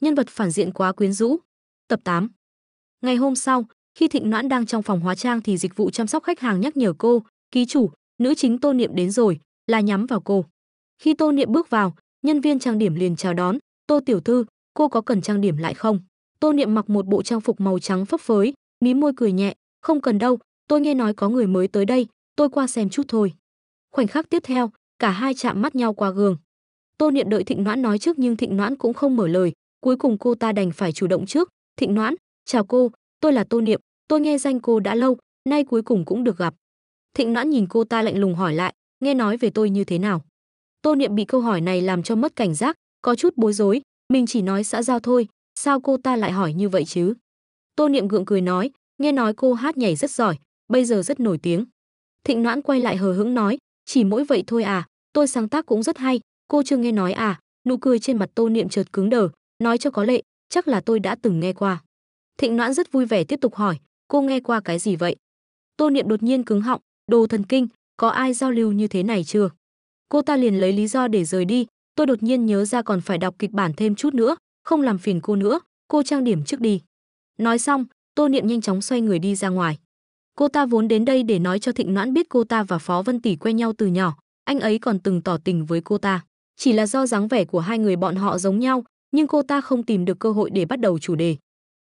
nhân vật phản diện quá quyến rũ. Tập 8 Ngày hôm sau, khi Thịnh Noãn đang trong phòng hóa trang thì dịch vụ chăm sóc khách hàng nhắc nhở cô, ký chủ, nữ chính Tô Niệm đến rồi, là nhắm vào cô. Khi Tô Niệm bước vào, nhân viên trang điểm liền chào đón, Tô Tiểu Thư, cô có cần trang điểm lại không? Tô Niệm mặc một bộ trang phục màu trắng phấp phới, mí môi cười nhẹ, không cần đâu, tôi nghe nói có người mới tới đây, tôi qua xem chút thôi. Khoảnh khắc tiếp theo, cả hai chạm mắt nhau qua gương. Tô Niệm đợi Thịnh Noãn nói trước nhưng Thịnh Noãn cũng không mở lời, Cuối cùng cô ta đành phải chủ động trước, thịnh noãn, chào cô, tôi là Tô Niệm, tôi nghe danh cô đã lâu, nay cuối cùng cũng được gặp. Thịnh noãn nhìn cô ta lạnh lùng hỏi lại, nghe nói về tôi như thế nào? Tô Niệm bị câu hỏi này làm cho mất cảnh giác, có chút bối rối, mình chỉ nói xã giao thôi, sao cô ta lại hỏi như vậy chứ? Tô Niệm gượng cười nói, nghe nói cô hát nhảy rất giỏi, bây giờ rất nổi tiếng. Thịnh Noãn quay lại hờ hững nói, chỉ mỗi vậy thôi à, tôi sáng tác cũng rất hay, cô chưa nghe nói à, nụ cười trên mặt Tô Niệm chợt cứng đờ, nói cho có lệ chắc là tôi đã từng nghe qua thịnh noãn rất vui vẻ tiếp tục hỏi cô nghe qua cái gì vậy tô niệm đột nhiên cứng họng đồ thần kinh có ai giao lưu như thế này chưa cô ta liền lấy lý do để rời đi tôi đột nhiên nhớ ra còn phải đọc kịch bản thêm chút nữa không làm phiền cô nữa cô trang điểm trước đi nói xong tô niệm nhanh chóng xoay người đi ra ngoài cô ta vốn đến đây để nói cho thịnh noãn biết cô ta và phó vân tỷ quen nhau từ nhỏ anh ấy còn từng tỏ tình với cô ta chỉ là do dáng vẻ của hai người bọn họ giống nhau nhưng cô ta không tìm được cơ hội để bắt đầu chủ đề.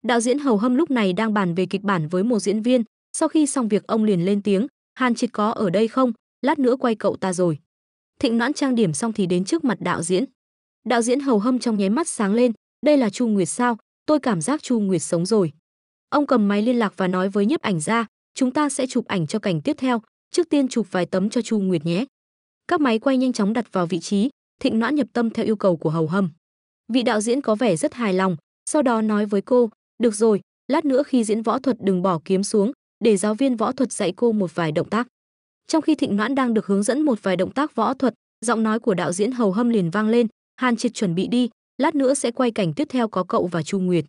Đạo diễn Hầu Hâm lúc này đang bàn về kịch bản với một diễn viên, sau khi xong việc ông liền lên tiếng, "Hàn Triệt có ở đây không? Lát nữa quay cậu ta rồi." Thịnh Noãn trang điểm xong thì đến trước mặt đạo diễn. Đạo diễn Hầu Hâm trong nháy mắt sáng lên, "Đây là Chu Nguyệt sao? Tôi cảm giác Chu Nguyệt sống rồi." Ông cầm máy liên lạc và nói với nhiếp ảnh gia, "Chúng ta sẽ chụp ảnh cho cảnh tiếp theo, trước tiên chụp vài tấm cho Chu Nguyệt nhé." Các máy quay nhanh chóng đặt vào vị trí, Thịnh Noãn nhập tâm theo yêu cầu của Hầu Hâm vị đạo diễn có vẻ rất hài lòng sau đó nói với cô được rồi lát nữa khi diễn võ thuật đừng bỏ kiếm xuống để giáo viên võ thuật dạy cô một vài động tác trong khi thịnh noãn đang được hướng dẫn một vài động tác võ thuật giọng nói của đạo diễn hầu hâm liền vang lên hàn triệt chuẩn bị đi lát nữa sẽ quay cảnh tiếp theo có cậu và chu nguyệt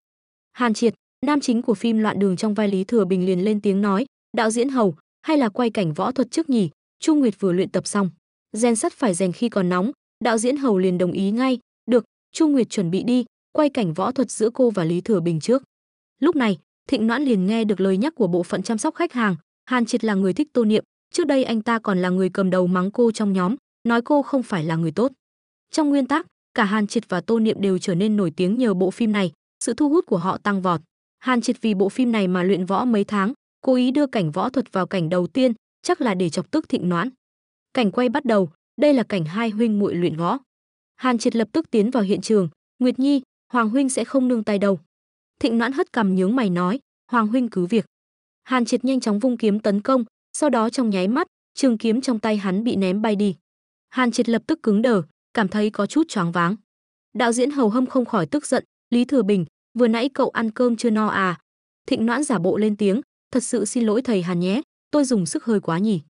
hàn triệt nam chính của phim loạn đường trong vai lý thừa bình liền lên tiếng nói đạo diễn hầu hay là quay cảnh võ thuật trước nhỉ chu nguyệt vừa luyện tập xong rèn sắt phải rèn khi còn nóng đạo diễn hầu liền đồng ý ngay được Chu Nguyệt chuẩn bị đi, quay cảnh võ thuật giữa cô và Lý Thừa Bình trước. Lúc này, Thịnh Noãn liền nghe được lời nhắc của bộ phận chăm sóc khách hàng, Hàn Triệt là người thích Tô Niệm, trước đây anh ta còn là người cầm đầu mắng cô trong nhóm, nói cô không phải là người tốt. Trong nguyên tắc, cả Hàn Triệt và Tô Niệm đều trở nên nổi tiếng nhờ bộ phim này, sự thu hút của họ tăng vọt. Hàn Triệt vì bộ phim này mà luyện võ mấy tháng, cố ý đưa cảnh võ thuật vào cảnh đầu tiên, chắc là để chọc tức Thịnh Noãn. Cảnh quay bắt đầu, đây là cảnh hai huynh muội luyện võ. Hàn Triệt lập tức tiến vào hiện trường, "Nguyệt Nhi, Hoàng huynh sẽ không nương tay đâu." Thịnh Noãn hất cằm nhướng mày nói, "Hoàng huynh cứ việc." Hàn Triệt nhanh chóng vung kiếm tấn công, sau đó trong nháy mắt, trường kiếm trong tay hắn bị ném bay đi. Hàn Triệt lập tức cứng đờ, cảm thấy có chút choáng váng. Đạo diễn Hầu Hâm không khỏi tức giận, "Lý Thừa Bình, vừa nãy cậu ăn cơm chưa no à?" Thịnh Noãn giả bộ lên tiếng, "Thật sự xin lỗi thầy Hàn nhé, tôi dùng sức hơi quá nhỉ."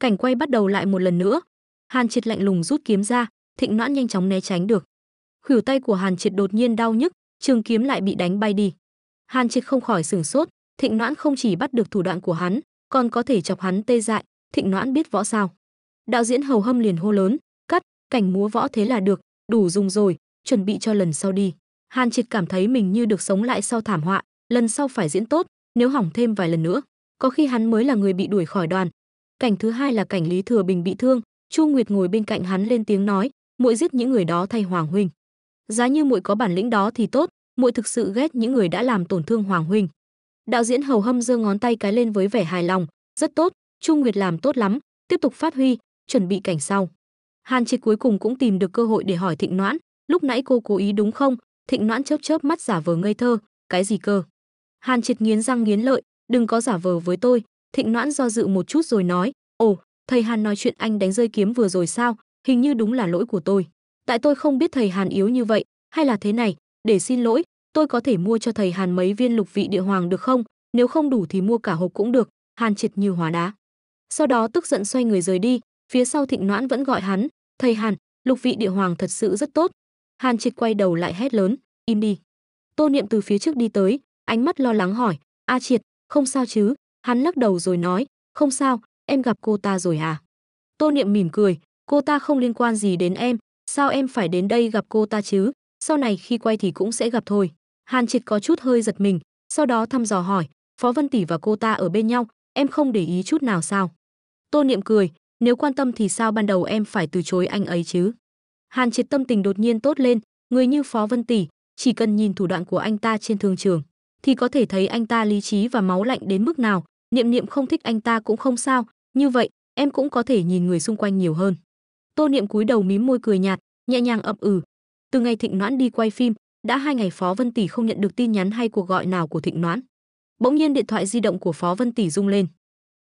Cảnh quay bắt đầu lại một lần nữa. Hàn Triệt lạnh lùng rút kiếm ra, Thịnh Noãn nhanh chóng né tránh được. Khuỷu tay của Hàn Triệt đột nhiên đau nhức, trường kiếm lại bị đánh bay đi. Hàn Triệt không khỏi sửng sốt, Thịnh Noãn không chỉ bắt được thủ đoạn của hắn, còn có thể chọc hắn tê dại, Thịnh Noãn biết võ sao? Đạo diễn Hầu Hâm liền hô lớn, "Cắt, cảnh múa võ thế là được, đủ dùng rồi, chuẩn bị cho lần sau đi." Hàn Triệt cảm thấy mình như được sống lại sau thảm họa, lần sau phải diễn tốt, nếu hỏng thêm vài lần nữa, có khi hắn mới là người bị đuổi khỏi đoàn. Cảnh thứ hai là cảnh Lý Thừa Bình bị thương, Chu Nguyệt ngồi bên cạnh hắn lên tiếng nói, muội giết những người đó thay hoàng huynh giá như muội có bản lĩnh đó thì tốt muội thực sự ghét những người đã làm tổn thương hoàng huynh đạo diễn hầu hâm giơ ngón tay cái lên với vẻ hài lòng rất tốt trung nguyệt làm tốt lắm tiếp tục phát huy chuẩn bị cảnh sau hàn triệt cuối cùng cũng tìm được cơ hội để hỏi thịnh noãn lúc nãy cô cố ý đúng không thịnh noãn chớp chớp mắt giả vờ ngây thơ cái gì cơ hàn triệt nghiến răng nghiến lợi đừng có giả vờ với tôi thịnh noãn do dự một chút rồi nói ồ thầy hàn nói chuyện anh đánh rơi kiếm vừa rồi sao hình như đúng là lỗi của tôi. Tại tôi không biết thầy Hàn yếu như vậy, hay là thế này, để xin lỗi, tôi có thể mua cho thầy Hàn mấy viên lục vị địa hoàng được không? Nếu không đủ thì mua cả hộp cũng được, Hàn triệt như hóa đá. Sau đó tức giận xoay người rời đi, phía sau Thịnh Noãn vẫn gọi hắn, "Thầy Hàn, lục vị địa hoàng thật sự rất tốt." Hàn triệt quay đầu lại hét lớn, "Im đi." Tô Niệm từ phía trước đi tới, ánh mắt lo lắng hỏi, "A Triệt, không sao chứ?" Hắn lắc đầu rồi nói, "Không sao, em gặp cô ta rồi à?" Tô Niệm mỉm cười, cô ta không liên quan gì đến em, sao em phải đến đây gặp cô ta chứ, sau này khi quay thì cũng sẽ gặp thôi. Hàn Triệt có chút hơi giật mình, sau đó thăm dò hỏi, Phó Vân Tỷ và cô ta ở bên nhau, em không để ý chút nào sao? Tô Niệm cười, nếu quan tâm thì sao ban đầu em phải từ chối anh ấy chứ? Hàn Triệt tâm tình đột nhiên tốt lên, người như Phó Vân Tỷ, chỉ cần nhìn thủ đoạn của anh ta trên thương trường, thì có thể thấy anh ta lý trí và máu lạnh đến mức nào, Niệm Niệm không thích anh ta cũng không sao, như vậy em cũng có thể nhìn người xung quanh nhiều hơn tô niệm cúi đầu mím môi cười nhạt nhẹ nhàng ậm ừ từ ngày thịnh noãn đi quay phim đã hai ngày phó vân tỷ không nhận được tin nhắn hay cuộc gọi nào của thịnh noãn bỗng nhiên điện thoại di động của phó vân tỷ rung lên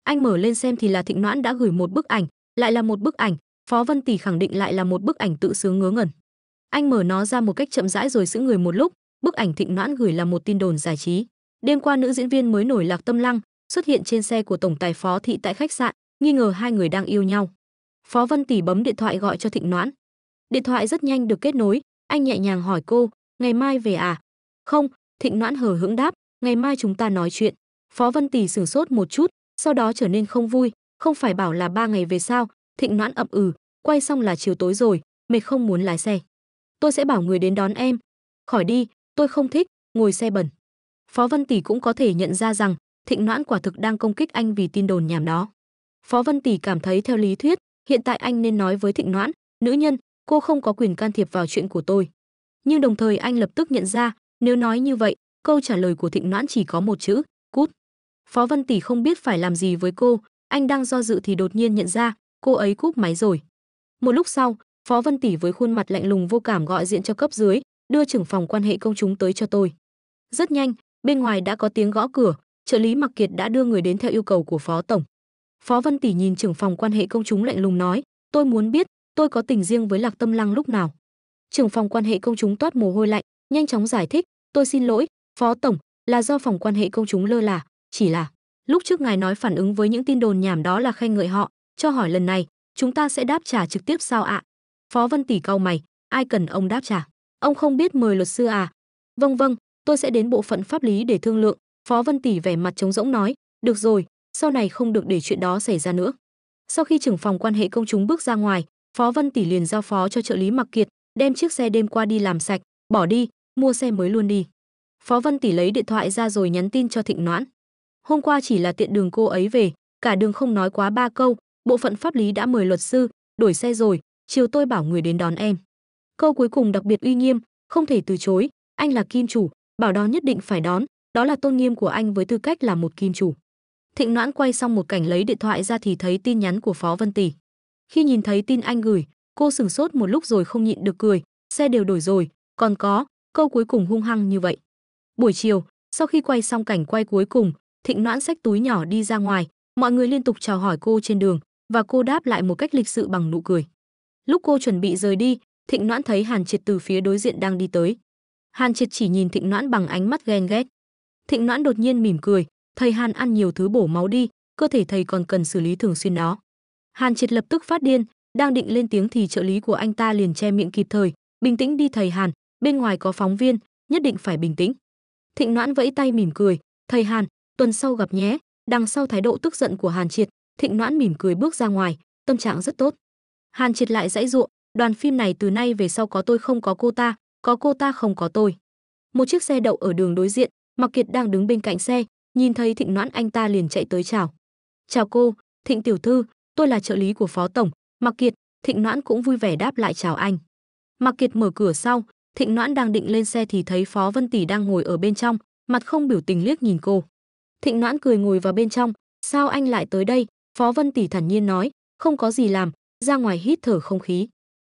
anh mở lên xem thì là thịnh noãn đã gửi một bức ảnh lại là một bức ảnh phó vân tỷ khẳng định lại là một bức ảnh tự sướng ngớ ngẩn anh mở nó ra một cách chậm rãi rồi giữ người một lúc bức ảnh thịnh noãn gửi là một tin đồn giải trí đêm qua nữ diễn viên mới nổi lạc tâm lăng xuất hiện trên xe của tổng tài phó thị tại khách sạn nghi ngờ hai người đang yêu nhau Phó Vân Tỷ bấm điện thoại gọi cho Thịnh Noãn. Điện thoại rất nhanh được kết nối, anh nhẹ nhàng hỏi cô, ngày mai về à? Không, Thịnh Noãn hờ hững đáp, ngày mai chúng ta nói chuyện. Phó Vân Tỷ sửng sốt một chút, sau đó trở nên không vui, không phải bảo là ba ngày về sao? Thịnh Noãn ậm ừ, quay xong là chiều tối rồi, mệt không muốn lái xe. Tôi sẽ bảo người đến đón em. Khỏi đi, tôi không thích, ngồi xe bẩn. Phó Vân Tỷ cũng có thể nhận ra rằng Thịnh Noãn quả thực đang công kích anh vì tin đồn nhảm đó. Phó Vân Tỷ cảm thấy theo lý thuyết, hiện tại anh nên nói với thịnh noãn nữ nhân cô không có quyền can thiệp vào chuyện của tôi nhưng đồng thời anh lập tức nhận ra nếu nói như vậy câu trả lời của thịnh noãn chỉ có một chữ cút phó Văn tỷ không biết phải làm gì với cô anh đang do dự thì đột nhiên nhận ra cô ấy cúp máy rồi một lúc sau phó vân tỷ với khuôn mặt lạnh lùng vô cảm gọi diện cho cấp dưới đưa trưởng phòng quan hệ công chúng tới cho tôi rất nhanh bên ngoài đã có tiếng gõ cửa trợ lý mặc kiệt đã đưa người đến theo yêu cầu của phó tổng phó vân tỷ nhìn trưởng phòng quan hệ công chúng lạnh lùng nói tôi muốn biết tôi có tình riêng với lạc tâm lăng lúc nào trưởng phòng quan hệ công chúng toát mồ hôi lạnh nhanh chóng giải thích tôi xin lỗi phó tổng là do phòng quan hệ công chúng lơ là chỉ là lúc trước ngài nói phản ứng với những tin đồn nhảm đó là khen ngợi họ cho hỏi lần này chúng ta sẽ đáp trả trực tiếp sao ạ phó vân tỷ cau mày ai cần ông đáp trả ông không biết mời luật sư à vâng vâng tôi sẽ đến bộ phận pháp lý để thương lượng phó vân tỷ vẻ mặt trống rỗng nói được rồi sau này không được để chuyện đó xảy ra nữa. Sau khi trưởng phòng quan hệ công chúng bước ra ngoài, Phó Vân Tỷ liền giao phó cho trợ lý Mặc Kiệt, đem chiếc xe đêm qua đi làm sạch, bỏ đi, mua xe mới luôn đi. Phó Vân Tỷ lấy điện thoại ra rồi nhắn tin cho Thịnh Noãn. Hôm qua chỉ là tiện đường cô ấy về, cả đường không nói quá ba câu, bộ phận pháp lý đã mời luật sư, đổi xe rồi, chiều tôi bảo người đến đón em. Câu cuối cùng đặc biệt uy nghiêm, không thể từ chối, anh là kim chủ, bảo đón nhất định phải đón, đó là tôn nghiêm của anh với tư cách là một kim chủ. Thịnh Noãn quay xong một cảnh lấy điện thoại ra thì thấy tin nhắn của Phó Vân Tỷ. Khi nhìn thấy tin anh gửi, cô sừng sốt một lúc rồi không nhịn được cười, xe đều đổi rồi, còn có, câu cuối cùng hung hăng như vậy. Buổi chiều, sau khi quay xong cảnh quay cuối cùng, Thịnh Noãn xách túi nhỏ đi ra ngoài, mọi người liên tục chào hỏi cô trên đường và cô đáp lại một cách lịch sự bằng nụ cười. Lúc cô chuẩn bị rời đi, Thịnh Noãn thấy Hàn Triệt từ phía đối diện đang đi tới. Hàn Triệt chỉ nhìn Thịnh Noãn bằng ánh mắt ghen ghét. Thịnh Noãn đột nhiên mỉm cười, thầy Hàn ăn nhiều thứ bổ máu đi, cơ thể thầy còn cần xử lý thường xuyên nó. Hàn Triệt lập tức phát điên, đang định lên tiếng thì trợ lý của anh ta liền che miệng kịp thời, bình tĩnh đi thầy Hàn, bên ngoài có phóng viên, nhất định phải bình tĩnh. Thịnh Noãn vẫy tay mỉm cười, thầy Hàn, tuần sau gặp nhé, đằng sau thái độ tức giận của Hàn Triệt, Thịnh Noãn mỉm cười bước ra ngoài, tâm trạng rất tốt. Hàn Triệt lại dãy ruộng, đoàn phim này từ nay về sau có tôi không có cô ta, có cô ta không có tôi. Một chiếc xe đậu ở đường đối diện, Mặc Kiệt đang đứng bên cạnh xe, nhìn thấy Thịnh Noãn anh ta liền chạy tới chào. "Chào cô, Thịnh tiểu thư, tôi là trợ lý của phó tổng, mặc Kiệt." Thịnh Noãn cũng vui vẻ đáp lại chào anh. mặc Kiệt mở cửa sau, Thịnh Noãn đang định lên xe thì thấy Phó Vân Tỷ đang ngồi ở bên trong, mặt không biểu tình liếc nhìn cô. Thịnh Noãn cười ngồi vào bên trong, "Sao anh lại tới đây?" Phó Vân Tỷ thản nhiên nói, "Không có gì làm, ra ngoài hít thở không khí."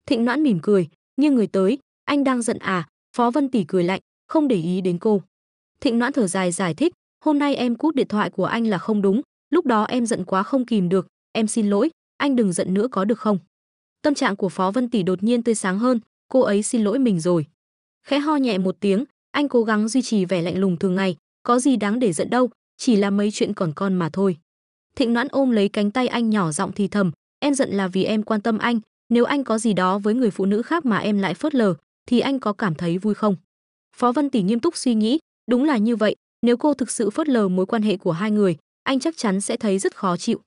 Thịnh Noãn mỉm cười, như người tới, anh đang giận à?" Phó Vân Tỷ cười lạnh, không để ý đến cô. Thịnh Noãn thở dài giải thích, hôm nay em cúp điện thoại của anh là không đúng lúc đó em giận quá không kìm được em xin lỗi anh đừng giận nữa có được không tâm trạng của phó vân tỷ đột nhiên tươi sáng hơn cô ấy xin lỗi mình rồi khẽ ho nhẹ một tiếng anh cố gắng duy trì vẻ lạnh lùng thường ngày có gì đáng để giận đâu chỉ là mấy chuyện còn con mà thôi thịnh noãn ôm lấy cánh tay anh nhỏ giọng thì thầm em giận là vì em quan tâm anh nếu anh có gì đó với người phụ nữ khác mà em lại phớt lờ thì anh có cảm thấy vui không phó vân tỷ nghiêm túc suy nghĩ đúng là như vậy nếu cô thực sự phớt lờ mối quan hệ của hai người, anh chắc chắn sẽ thấy rất khó chịu.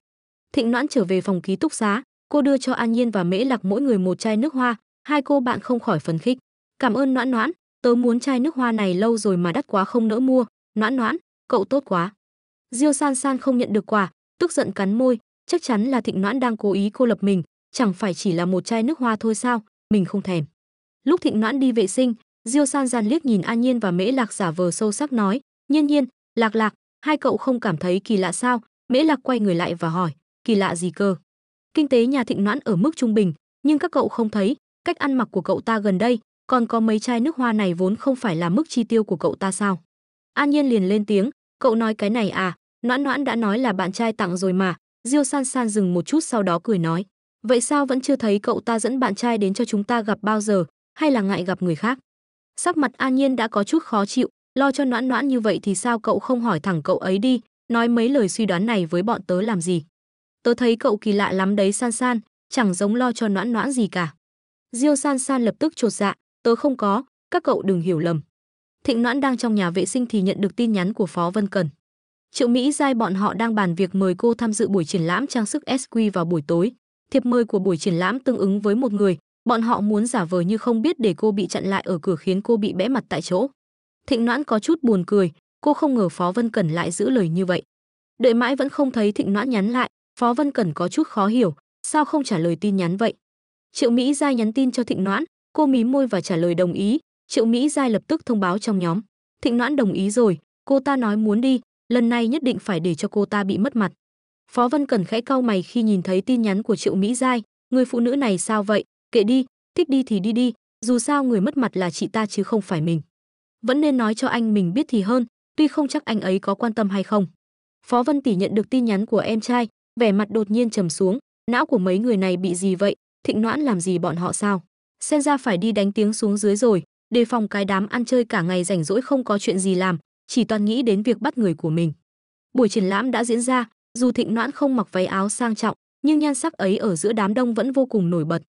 Thịnh Noãn trở về phòng ký túc xá, cô đưa cho An Nhiên và Mễ Lạc mỗi người một chai nước hoa, hai cô bạn không khỏi phấn khích. "Cảm ơn Noãn Noãn, tớ muốn chai nước hoa này lâu rồi mà đắt quá không nỡ mua, Noãn Noãn, cậu tốt quá." Diêu San San không nhận được quà, tức giận cắn môi, chắc chắn là Thịnh Noãn đang cố ý cô lập mình, chẳng phải chỉ là một chai nước hoa thôi sao, mình không thèm. Lúc Thịnh Noãn đi vệ sinh, Diêu San San liếc nhìn An Nhiên và Mễ Lạc giả vờ sâu sắc nói, Nhiên nhiên, lạc lạc, hai cậu không cảm thấy kỳ lạ sao? Mễ lạc quay người lại và hỏi, kỳ lạ gì cơ? Kinh tế nhà thịnh noãn ở mức trung bình, nhưng các cậu không thấy, cách ăn mặc của cậu ta gần đây, còn có mấy chai nước hoa này vốn không phải là mức chi tiêu của cậu ta sao? An nhiên liền lên tiếng, cậu nói cái này à, noãn noãn đã nói là bạn trai tặng rồi mà, Diêu san san dừng một chút sau đó cười nói, vậy sao vẫn chưa thấy cậu ta dẫn bạn trai đến cho chúng ta gặp bao giờ, hay là ngại gặp người khác? Sắc mặt An Nhiên đã có chút khó chịu, lo cho noãn noãn như vậy thì sao cậu không hỏi thẳng cậu ấy đi nói mấy lời suy đoán này với bọn tớ làm gì tớ thấy cậu kỳ lạ lắm đấy san san chẳng giống lo cho noãn noãn gì cả diêu san san lập tức chột dạ tớ không có các cậu đừng hiểu lầm thịnh noãn đang trong nhà vệ sinh thì nhận được tin nhắn của phó vân cần triệu mỹ giai bọn họ đang bàn việc mời cô tham dự buổi triển lãm trang sức sq vào buổi tối thiệp mời của buổi triển lãm tương ứng với một người bọn họ muốn giả vờ như không biết để cô bị chặn lại ở cửa khiến cô bị bẽ mặt tại chỗ Thịnh Noãn có chút buồn cười, cô không ngờ Phó Vân Cẩn lại giữ lời như vậy. Đợi mãi vẫn không thấy Thịnh Noãn nhắn lại, Phó Vân Cẩn có chút khó hiểu, sao không trả lời tin nhắn vậy? Triệu Mỹ Giai nhắn tin cho Thịnh Noãn, cô mí môi và trả lời đồng ý, Triệu Mỹ Giai lập tức thông báo trong nhóm. Thịnh Noãn đồng ý rồi, cô ta nói muốn đi, lần này nhất định phải để cho cô ta bị mất mặt. Phó Vân Cẩn khẽ cau mày khi nhìn thấy tin nhắn của Triệu Mỹ Giai, người phụ nữ này sao vậy, kệ đi, thích đi thì đi đi, dù sao người mất mặt là chị ta chứ không phải mình vẫn nên nói cho anh mình biết thì hơn tuy không chắc anh ấy có quan tâm hay không phó vân tỷ nhận được tin nhắn của em trai vẻ mặt đột nhiên trầm xuống não của mấy người này bị gì vậy thịnh noãn làm gì bọn họ sao xem ra phải đi đánh tiếng xuống dưới rồi đề phòng cái đám ăn chơi cả ngày rảnh rỗi không có chuyện gì làm chỉ toàn nghĩ đến việc bắt người của mình buổi triển lãm đã diễn ra dù thịnh noãn không mặc váy áo sang trọng nhưng nhan sắc ấy ở giữa đám đông vẫn vô cùng nổi bật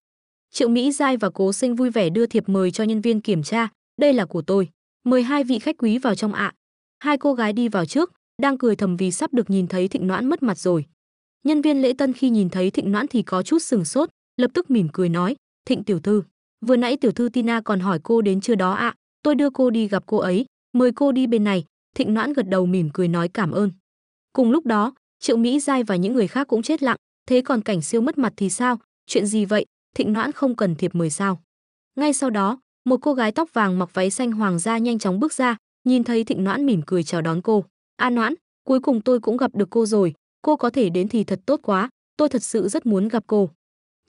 triệu mỹ giai và cố sinh vui vẻ đưa thiệp mời cho nhân viên kiểm tra đây là của tôi mời hai vị khách quý vào trong ạ. Hai cô gái đi vào trước, đang cười thầm vì sắp được nhìn thấy Thịnh Noãn mất mặt rồi. Nhân viên lễ tân khi nhìn thấy Thịnh Noãn thì có chút sừng sốt, lập tức mỉm cười nói, "Thịnh tiểu thư, vừa nãy tiểu thư Tina còn hỏi cô đến chưa đó ạ, tôi đưa cô đi gặp cô ấy, mời cô đi bên này." Thịnh Noãn gật đầu mỉm cười nói cảm ơn. Cùng lúc đó, Triệu Mỹ Giai và những người khác cũng chết lặng, thế còn cảnh siêu mất mặt thì sao, chuyện gì vậy, Thịnh Noãn không cần thiệp mời sao? Ngay sau đó, một cô gái tóc vàng mặc váy xanh hoàng gia nhanh chóng bước ra nhìn thấy thịnh noãn mỉm cười chào đón cô a noãn cuối cùng tôi cũng gặp được cô rồi cô có thể đến thì thật tốt quá tôi thật sự rất muốn gặp cô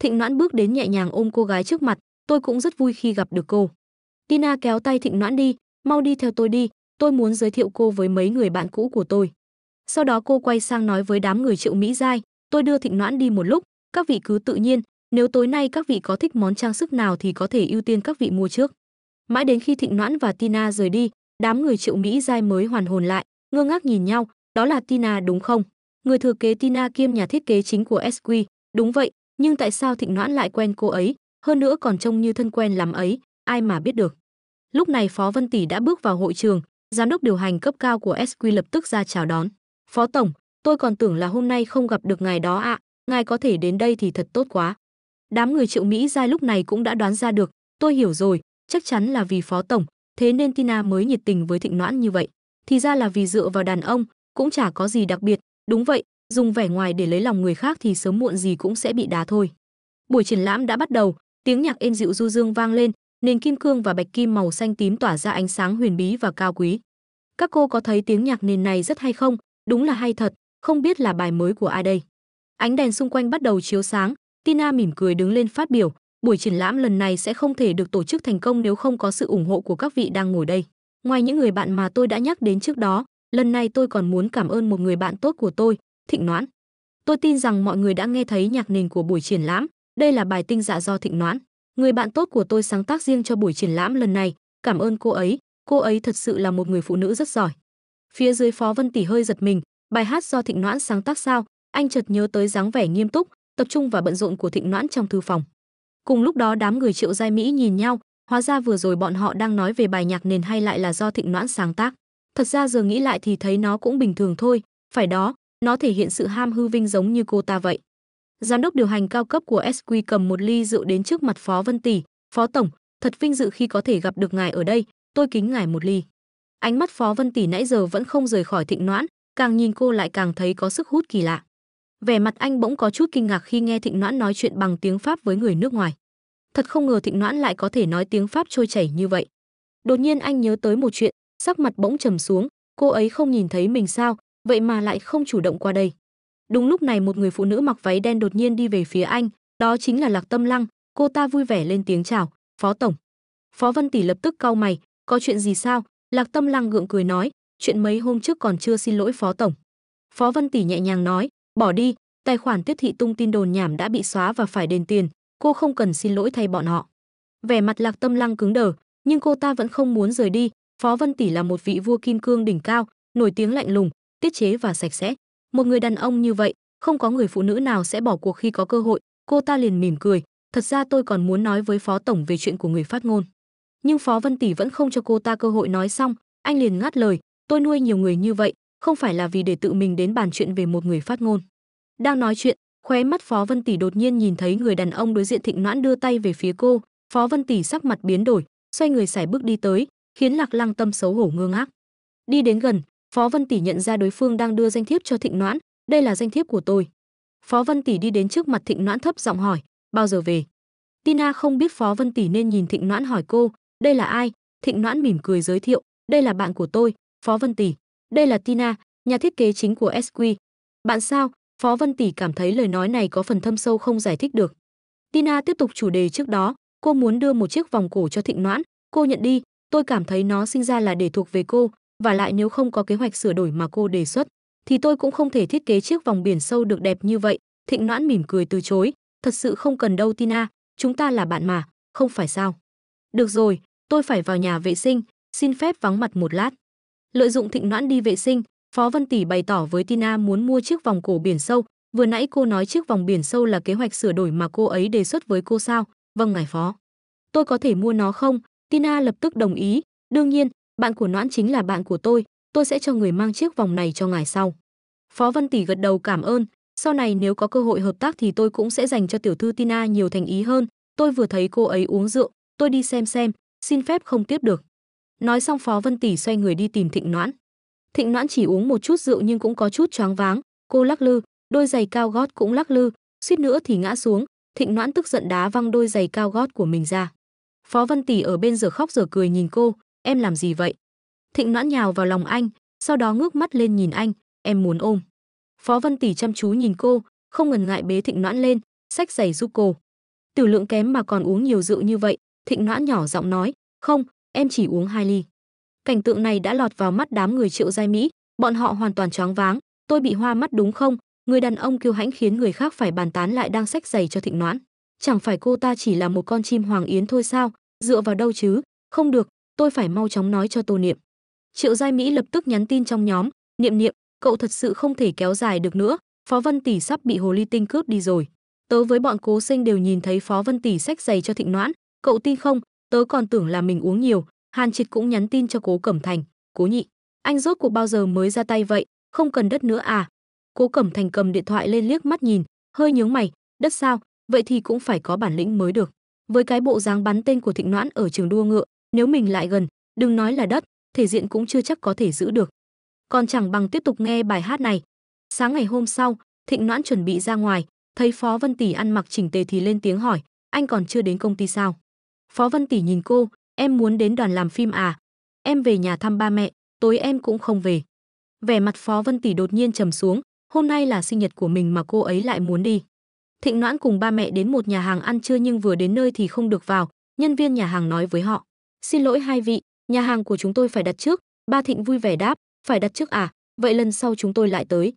thịnh noãn bước đến nhẹ nhàng ôm cô gái trước mặt tôi cũng rất vui khi gặp được cô tina kéo tay thịnh noãn đi mau đi theo tôi đi tôi muốn giới thiệu cô với mấy người bạn cũ của tôi sau đó cô quay sang nói với đám người triệu mỹ giai tôi đưa thịnh noãn đi một lúc các vị cứ tự nhiên nếu tối nay các vị có thích món trang sức nào thì có thể ưu tiên các vị mua trước. Mãi đến khi Thịnh Noãn và Tina rời đi, đám người Triệu Mỹ Giai mới hoàn hồn lại, ngơ ngác nhìn nhau, đó là Tina đúng không? Người thừa kế Tina kiêm nhà thiết kế chính của SQ, đúng vậy, nhưng tại sao Thịnh Noãn lại quen cô ấy, hơn nữa còn trông như thân quen lắm ấy, ai mà biết được. Lúc này Phó Vân Tỷ đã bước vào hội trường, giám đốc điều hành cấp cao của SQ lập tức ra chào đón. Phó Tổng, tôi còn tưởng là hôm nay không gặp được ngài đó ạ, à. ngài có thể đến đây thì thật tốt quá. Đám người Triệu Mỹ Giai lúc này cũng đã đoán ra được, tôi hiểu rồi, chắc chắn là vì phó tổng, thế nên Tina mới nhiệt tình với Thịnh Noãn như vậy. Thì ra là vì dựa vào đàn ông, cũng chả có gì đặc biệt, đúng vậy, dùng vẻ ngoài để lấy lòng người khác thì sớm muộn gì cũng sẽ bị đá thôi. Buổi triển lãm đã bắt đầu, tiếng nhạc êm dịu du dương vang lên, nền kim cương và bạch kim màu xanh tím tỏa ra ánh sáng huyền bí và cao quý. Các cô có thấy tiếng nhạc nền này rất hay không? Đúng là hay thật, không biết là bài mới của ai đây. Ánh đèn xung quanh bắt đầu chiếu sáng, Tina mỉm cười đứng lên phát biểu, buổi triển lãm lần này sẽ không thể được tổ chức thành công nếu không có sự ủng hộ của các vị đang ngồi đây. Ngoài những người bạn mà tôi đã nhắc đến trước đó, lần này tôi còn muốn cảm ơn một người bạn tốt của tôi, Thịnh Noãn. Tôi tin rằng mọi người đã nghe thấy nhạc nền của buổi triển lãm, đây là bài tinh dạ do Thịnh Noãn. Người bạn tốt của tôi sáng tác riêng cho buổi triển lãm lần này, cảm ơn cô ấy, cô ấy thật sự là một người phụ nữ rất giỏi. Phía dưới Phó Vân Tỷ hơi giật mình, bài hát do Thịnh Noãn sáng tác sao, anh chợt nhớ tới dáng vẻ nghiêm túc, tập trung và bận rộn của thịnh noãn trong thư phòng cùng lúc đó đám người triệu giai mỹ nhìn nhau hóa ra vừa rồi bọn họ đang nói về bài nhạc nền hay lại là do thịnh noãn sáng tác thật ra giờ nghĩ lại thì thấy nó cũng bình thường thôi phải đó nó thể hiện sự ham hư vinh giống như cô ta vậy giám đốc điều hành cao cấp của sq cầm một ly rượu đến trước mặt phó vân tỷ phó tổng thật vinh dự khi có thể gặp được ngài ở đây tôi kính ngài một ly ánh mắt phó vân tỷ nãy giờ vẫn không rời khỏi thịnh noãn càng nhìn cô lại càng thấy có sức hút kỳ lạ Vẻ mặt anh bỗng có chút kinh ngạc khi nghe Thịnh Noãn nói chuyện bằng tiếng Pháp với người nước ngoài. Thật không ngờ Thịnh Noãn lại có thể nói tiếng Pháp trôi chảy như vậy. Đột nhiên anh nhớ tới một chuyện, sắc mặt bỗng trầm xuống, cô ấy không nhìn thấy mình sao, vậy mà lại không chủ động qua đây. Đúng lúc này một người phụ nữ mặc váy đen đột nhiên đi về phía anh, đó chính là Lạc Tâm Lăng, cô ta vui vẻ lên tiếng chào, "Phó tổng." Phó Vân tỷ lập tức cau mày, "Có chuyện gì sao?" Lạc Tâm Lăng gượng cười nói, "Chuyện mấy hôm trước còn chưa xin lỗi Phó tổng." Phó Vân tỷ nhẹ nhàng nói, bỏ đi tài khoản tiếp thị tung tin đồn nhảm đã bị xóa và phải đền tiền cô không cần xin lỗi thay bọn họ vẻ mặt lạc tâm lăng cứng đờ nhưng cô ta vẫn không muốn rời đi phó vân tỷ là một vị vua kim cương đỉnh cao nổi tiếng lạnh lùng tiết chế và sạch sẽ một người đàn ông như vậy không có người phụ nữ nào sẽ bỏ cuộc khi có cơ hội cô ta liền mỉm cười thật ra tôi còn muốn nói với phó tổng về chuyện của người phát ngôn nhưng phó vân tỷ vẫn không cho cô ta cơ hội nói xong anh liền ngắt lời tôi nuôi nhiều người như vậy không phải là vì để tự mình đến bàn chuyện về một người phát ngôn. Đang nói chuyện, khóe mắt Phó Vân Tỷ đột nhiên nhìn thấy người đàn ông đối diện thịnh noãn đưa tay về phía cô, Phó Vân Tỷ sắc mặt biến đổi, xoay người sải bước đi tới, khiến Lạc Lăng Tâm xấu hổ ngơ ngác. Đi đến gần, Phó Vân Tỷ nhận ra đối phương đang đưa danh thiếp cho Thịnh Noãn, "Đây là danh thiếp của tôi." Phó Vân Tỷ đi đến trước mặt Thịnh Noãn thấp giọng hỏi, "Bao giờ về?" Tina không biết Phó Vân Tỷ nên nhìn Thịnh Noãn hỏi cô, "Đây là ai?" Thịnh Noãn mỉm cười giới thiệu, "Đây là bạn của tôi, Phó Vân Tỷ." Đây là Tina, nhà thiết kế chính của SQ. Bạn sao? Phó Vân Tỷ cảm thấy lời nói này có phần thâm sâu không giải thích được. Tina tiếp tục chủ đề trước đó, cô muốn đưa một chiếc vòng cổ cho Thịnh Noãn, cô nhận đi, tôi cảm thấy nó sinh ra là để thuộc về cô, và lại nếu không có kế hoạch sửa đổi mà cô đề xuất, thì tôi cũng không thể thiết kế chiếc vòng biển sâu được đẹp như vậy. Thịnh Noãn mỉm cười từ chối, thật sự không cần đâu Tina, chúng ta là bạn mà, không phải sao. Được rồi, tôi phải vào nhà vệ sinh, xin phép vắng mặt một lát. Lợi dụng thịnh noãn đi vệ sinh, Phó Vân Tỷ bày tỏ với Tina muốn mua chiếc vòng cổ biển sâu. Vừa nãy cô nói chiếc vòng biển sâu là kế hoạch sửa đổi mà cô ấy đề xuất với cô sao? Vâng ngài phó. Tôi có thể mua nó không? Tina lập tức đồng ý. Đương nhiên, bạn của Noãn chính là bạn của tôi. Tôi sẽ cho người mang chiếc vòng này cho ngài sau. Phó Vân Tỷ gật đầu cảm ơn. Sau này nếu có cơ hội hợp tác thì tôi cũng sẽ dành cho tiểu thư Tina nhiều thành ý hơn. Tôi vừa thấy cô ấy uống rượu, tôi đi xem xem, xin phép không tiếp được nói xong phó vân tỷ xoay người đi tìm thịnh noãn thịnh noãn chỉ uống một chút rượu nhưng cũng có chút choáng váng cô lắc lư đôi giày cao gót cũng lắc lư suýt nữa thì ngã xuống thịnh noãn tức giận đá văng đôi giày cao gót của mình ra phó vân tỷ ở bên giờ khóc giờ cười nhìn cô em làm gì vậy thịnh noãn nhào vào lòng anh sau đó ngước mắt lên nhìn anh em muốn ôm phó vân tỷ chăm chú nhìn cô không ngần ngại bế thịnh noãn lên xách giày giúp cô tử lượng kém mà còn uống nhiều rượu như vậy thịnh noãn nhỏ giọng nói không em chỉ uống hai ly. Cảnh tượng này đã lọt vào mắt đám người triệu giai Mỹ, bọn họ hoàn toàn choáng váng, tôi bị hoa mắt đúng không? Người đàn ông kiêu hãnh khiến người khác phải bàn tán lại đang sách giày cho thịnh noãn. Chẳng phải cô ta chỉ là một con chim hoàng yến thôi sao, dựa vào đâu chứ? Không được, tôi phải mau chóng nói cho tô niệm. Triệu giai Mỹ lập tức nhắn tin trong nhóm, niệm niệm, cậu thật sự không thể kéo dài được nữa, Phó Vân Tỷ sắp bị hồ ly tinh cướp đi rồi. Tớ với bọn cố sinh đều nhìn thấy Phó Vân Tỷ sách giày cho thịnh noãn, cậu tin không, tớ còn tưởng là mình uống nhiều hàn triệt cũng nhắn tin cho cố cẩm thành cố nhị anh rốt cuộc bao giờ mới ra tay vậy không cần đất nữa à cố cẩm thành cầm điện thoại lên liếc mắt nhìn hơi nhướng mày đất sao vậy thì cũng phải có bản lĩnh mới được với cái bộ dáng bắn tên của thịnh noãn ở trường đua ngựa nếu mình lại gần đừng nói là đất thể diện cũng chưa chắc có thể giữ được còn chẳng bằng tiếp tục nghe bài hát này sáng ngày hôm sau thịnh noãn chuẩn bị ra ngoài thấy phó vân tỷ ăn mặc chỉnh tề thì lên tiếng hỏi anh còn chưa đến công ty sao Phó Vân Tỷ nhìn cô, em muốn đến đoàn làm phim à? Em về nhà thăm ba mẹ, tối em cũng không về. Vẻ mặt Phó Vân Tỷ đột nhiên trầm xuống, hôm nay là sinh nhật của mình mà cô ấy lại muốn đi. Thịnh Noãn cùng ba mẹ đến một nhà hàng ăn trưa nhưng vừa đến nơi thì không được vào, nhân viên nhà hàng nói với họ. Xin lỗi hai vị, nhà hàng của chúng tôi phải đặt trước, ba Thịnh vui vẻ đáp, phải đặt trước à, vậy lần sau chúng tôi lại tới.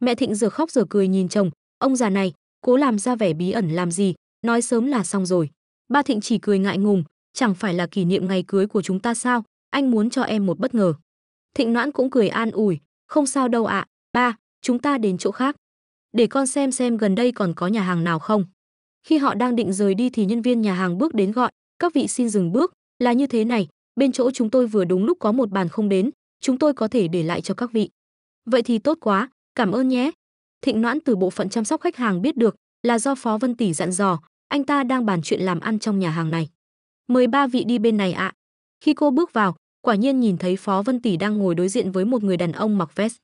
Mẹ Thịnh giờ khóc giờ cười nhìn chồng, ông già này, cố làm ra vẻ bí ẩn làm gì, nói sớm là xong rồi. Ba Thịnh chỉ cười ngại ngùng, chẳng phải là kỷ niệm ngày cưới của chúng ta sao, anh muốn cho em một bất ngờ. Thịnh Noãn cũng cười an ủi, không sao đâu ạ, ba, chúng ta đến chỗ khác. Để con xem xem gần đây còn có nhà hàng nào không. Khi họ đang định rời đi thì nhân viên nhà hàng bước đến gọi, các vị xin dừng bước, là như thế này, bên chỗ chúng tôi vừa đúng lúc có một bàn không đến, chúng tôi có thể để lại cho các vị. Vậy thì tốt quá, cảm ơn nhé. Thịnh Noãn từ bộ phận chăm sóc khách hàng biết được là do Phó Vân Tỷ dặn dò, anh ta đang bàn chuyện làm ăn trong nhà hàng này. Mời ba vị đi bên này ạ. À. Khi cô bước vào, quả nhiên nhìn thấy Phó Vân Tỷ đang ngồi đối diện với một người đàn ông mặc vest.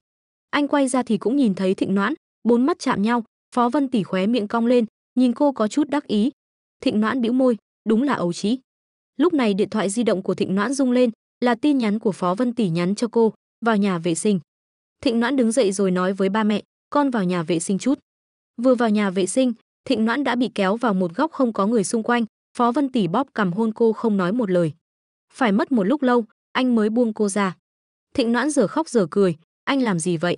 Anh quay ra thì cũng nhìn thấy Thịnh Noãn, bốn mắt chạm nhau, Phó Vân Tỷ khóe miệng cong lên, nhìn cô có chút đắc ý. Thịnh Noãn bĩu môi, đúng là ấu trí. Lúc này điện thoại di động của Thịnh Noãn rung lên, là tin nhắn của Phó Vân Tỷ nhắn cho cô, vào nhà vệ sinh. Thịnh Noãn đứng dậy rồi nói với ba mẹ, con vào nhà vệ sinh chút. Vừa vào nhà vệ sinh, thịnh noãn đã bị kéo vào một góc không có người xung quanh phó vân tỷ bóp cầm hôn cô không nói một lời phải mất một lúc lâu anh mới buông cô ra thịnh noãn giờ khóc giờ cười anh làm gì vậy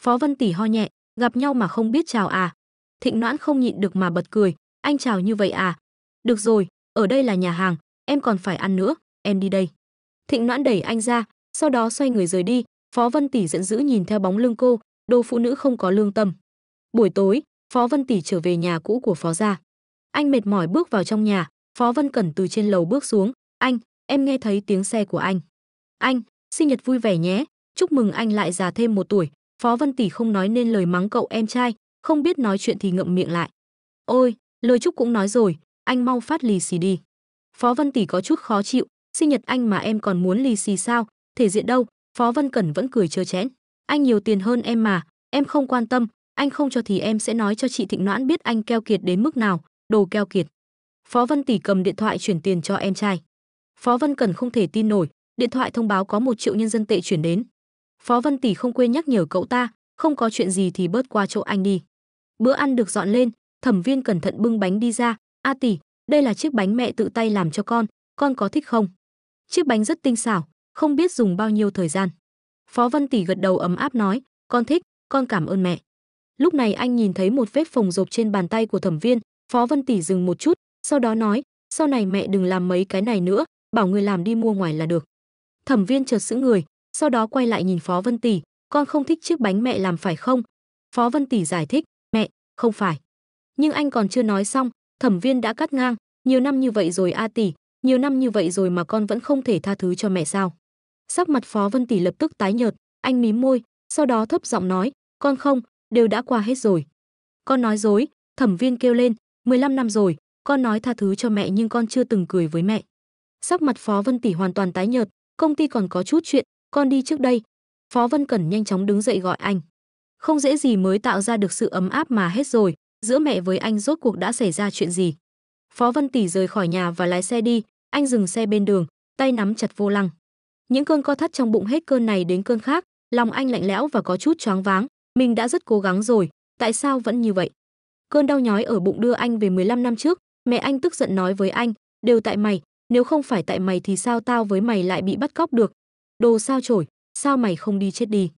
phó vân tỷ ho nhẹ gặp nhau mà không biết chào à thịnh noãn không nhịn được mà bật cười anh chào như vậy à được rồi ở đây là nhà hàng em còn phải ăn nữa em đi đây thịnh noãn đẩy anh ra sau đó xoay người rời đi phó vân tỷ giận dữ nhìn theo bóng lưng cô đồ phụ nữ không có lương tâm buổi tối Phó Vân Tỷ trở về nhà cũ của Phó gia. Anh mệt mỏi bước vào trong nhà, Phó Vân Cẩn từ trên lầu bước xuống, "Anh, em nghe thấy tiếng xe của anh. Anh, sinh nhật vui vẻ nhé, chúc mừng anh lại già thêm một tuổi." Phó Vân Tỷ không nói nên lời mắng cậu em trai, không biết nói chuyện thì ngậm miệng lại. "Ôi, lời chúc cũng nói rồi, anh mau phát lì xì đi." Phó Vân Tỷ có chút khó chịu, sinh nhật anh mà em còn muốn lì xì sao, thể diện đâu? Phó Vân Cẩn vẫn cười chơ chẽn. Anh nhiều tiền hơn em mà, em không quan tâm, anh không cho thì em sẽ nói cho chị Thịnh Noãn biết anh keo kiệt đến mức nào, đồ keo kiệt. Phó Vân Tỷ cầm điện thoại chuyển tiền cho em trai. Phó Vân Cần không thể tin nổi, điện thoại thông báo có một triệu nhân dân tệ chuyển đến. Phó Vân Tỷ không quên nhắc nhở cậu ta, không có chuyện gì thì bớt qua chỗ anh đi. Bữa ăn được dọn lên, thẩm viên cẩn thận bưng bánh đi ra, "A tỷ, đây là chiếc bánh mẹ tự tay làm cho con, con có thích không?" Chiếc bánh rất tinh xảo, không biết dùng bao nhiêu thời gian. Phó Vân Tỷ gật đầu ấm áp nói, "Con thích, con cảm ơn mẹ." lúc này anh nhìn thấy một vết phồng rộp trên bàn tay của thẩm viên phó vân tỷ dừng một chút sau đó nói sau này mẹ đừng làm mấy cái này nữa bảo người làm đi mua ngoài là được thẩm viên chợt sững người sau đó quay lại nhìn phó vân tỷ con không thích chiếc bánh mẹ làm phải không phó vân tỷ giải thích mẹ không phải nhưng anh còn chưa nói xong thẩm viên đã cắt ngang nhiều năm như vậy rồi a tỷ nhiều năm như vậy rồi mà con vẫn không thể tha thứ cho mẹ sao sắc mặt phó vân tỷ lập tức tái nhợt anh mím môi sau đó thấp giọng nói con không đều đã qua hết rồi. Con nói dối, thẩm viên kêu lên, 15 năm rồi, con nói tha thứ cho mẹ nhưng con chưa từng cười với mẹ. Sắc mặt Phó Vân Tỷ hoàn toàn tái nhợt, công ty còn có chút chuyện, con đi trước đây. Phó Vân Cẩn nhanh chóng đứng dậy gọi anh. Không dễ gì mới tạo ra được sự ấm áp mà hết rồi, giữa mẹ với anh rốt cuộc đã xảy ra chuyện gì. Phó Vân Tỷ rời khỏi nhà và lái xe đi, anh dừng xe bên đường, tay nắm chặt vô lăng. Những cơn co thắt trong bụng hết cơn này đến cơn khác, lòng anh lạnh lẽo và có chút choáng váng, mình đã rất cố gắng rồi, tại sao vẫn như vậy? Cơn đau nhói ở bụng đưa anh về 15 năm trước, mẹ anh tức giận nói với anh, đều tại mày, nếu không phải tại mày thì sao tao với mày lại bị bắt cóc được? Đồ sao chổi, sao mày không đi chết đi?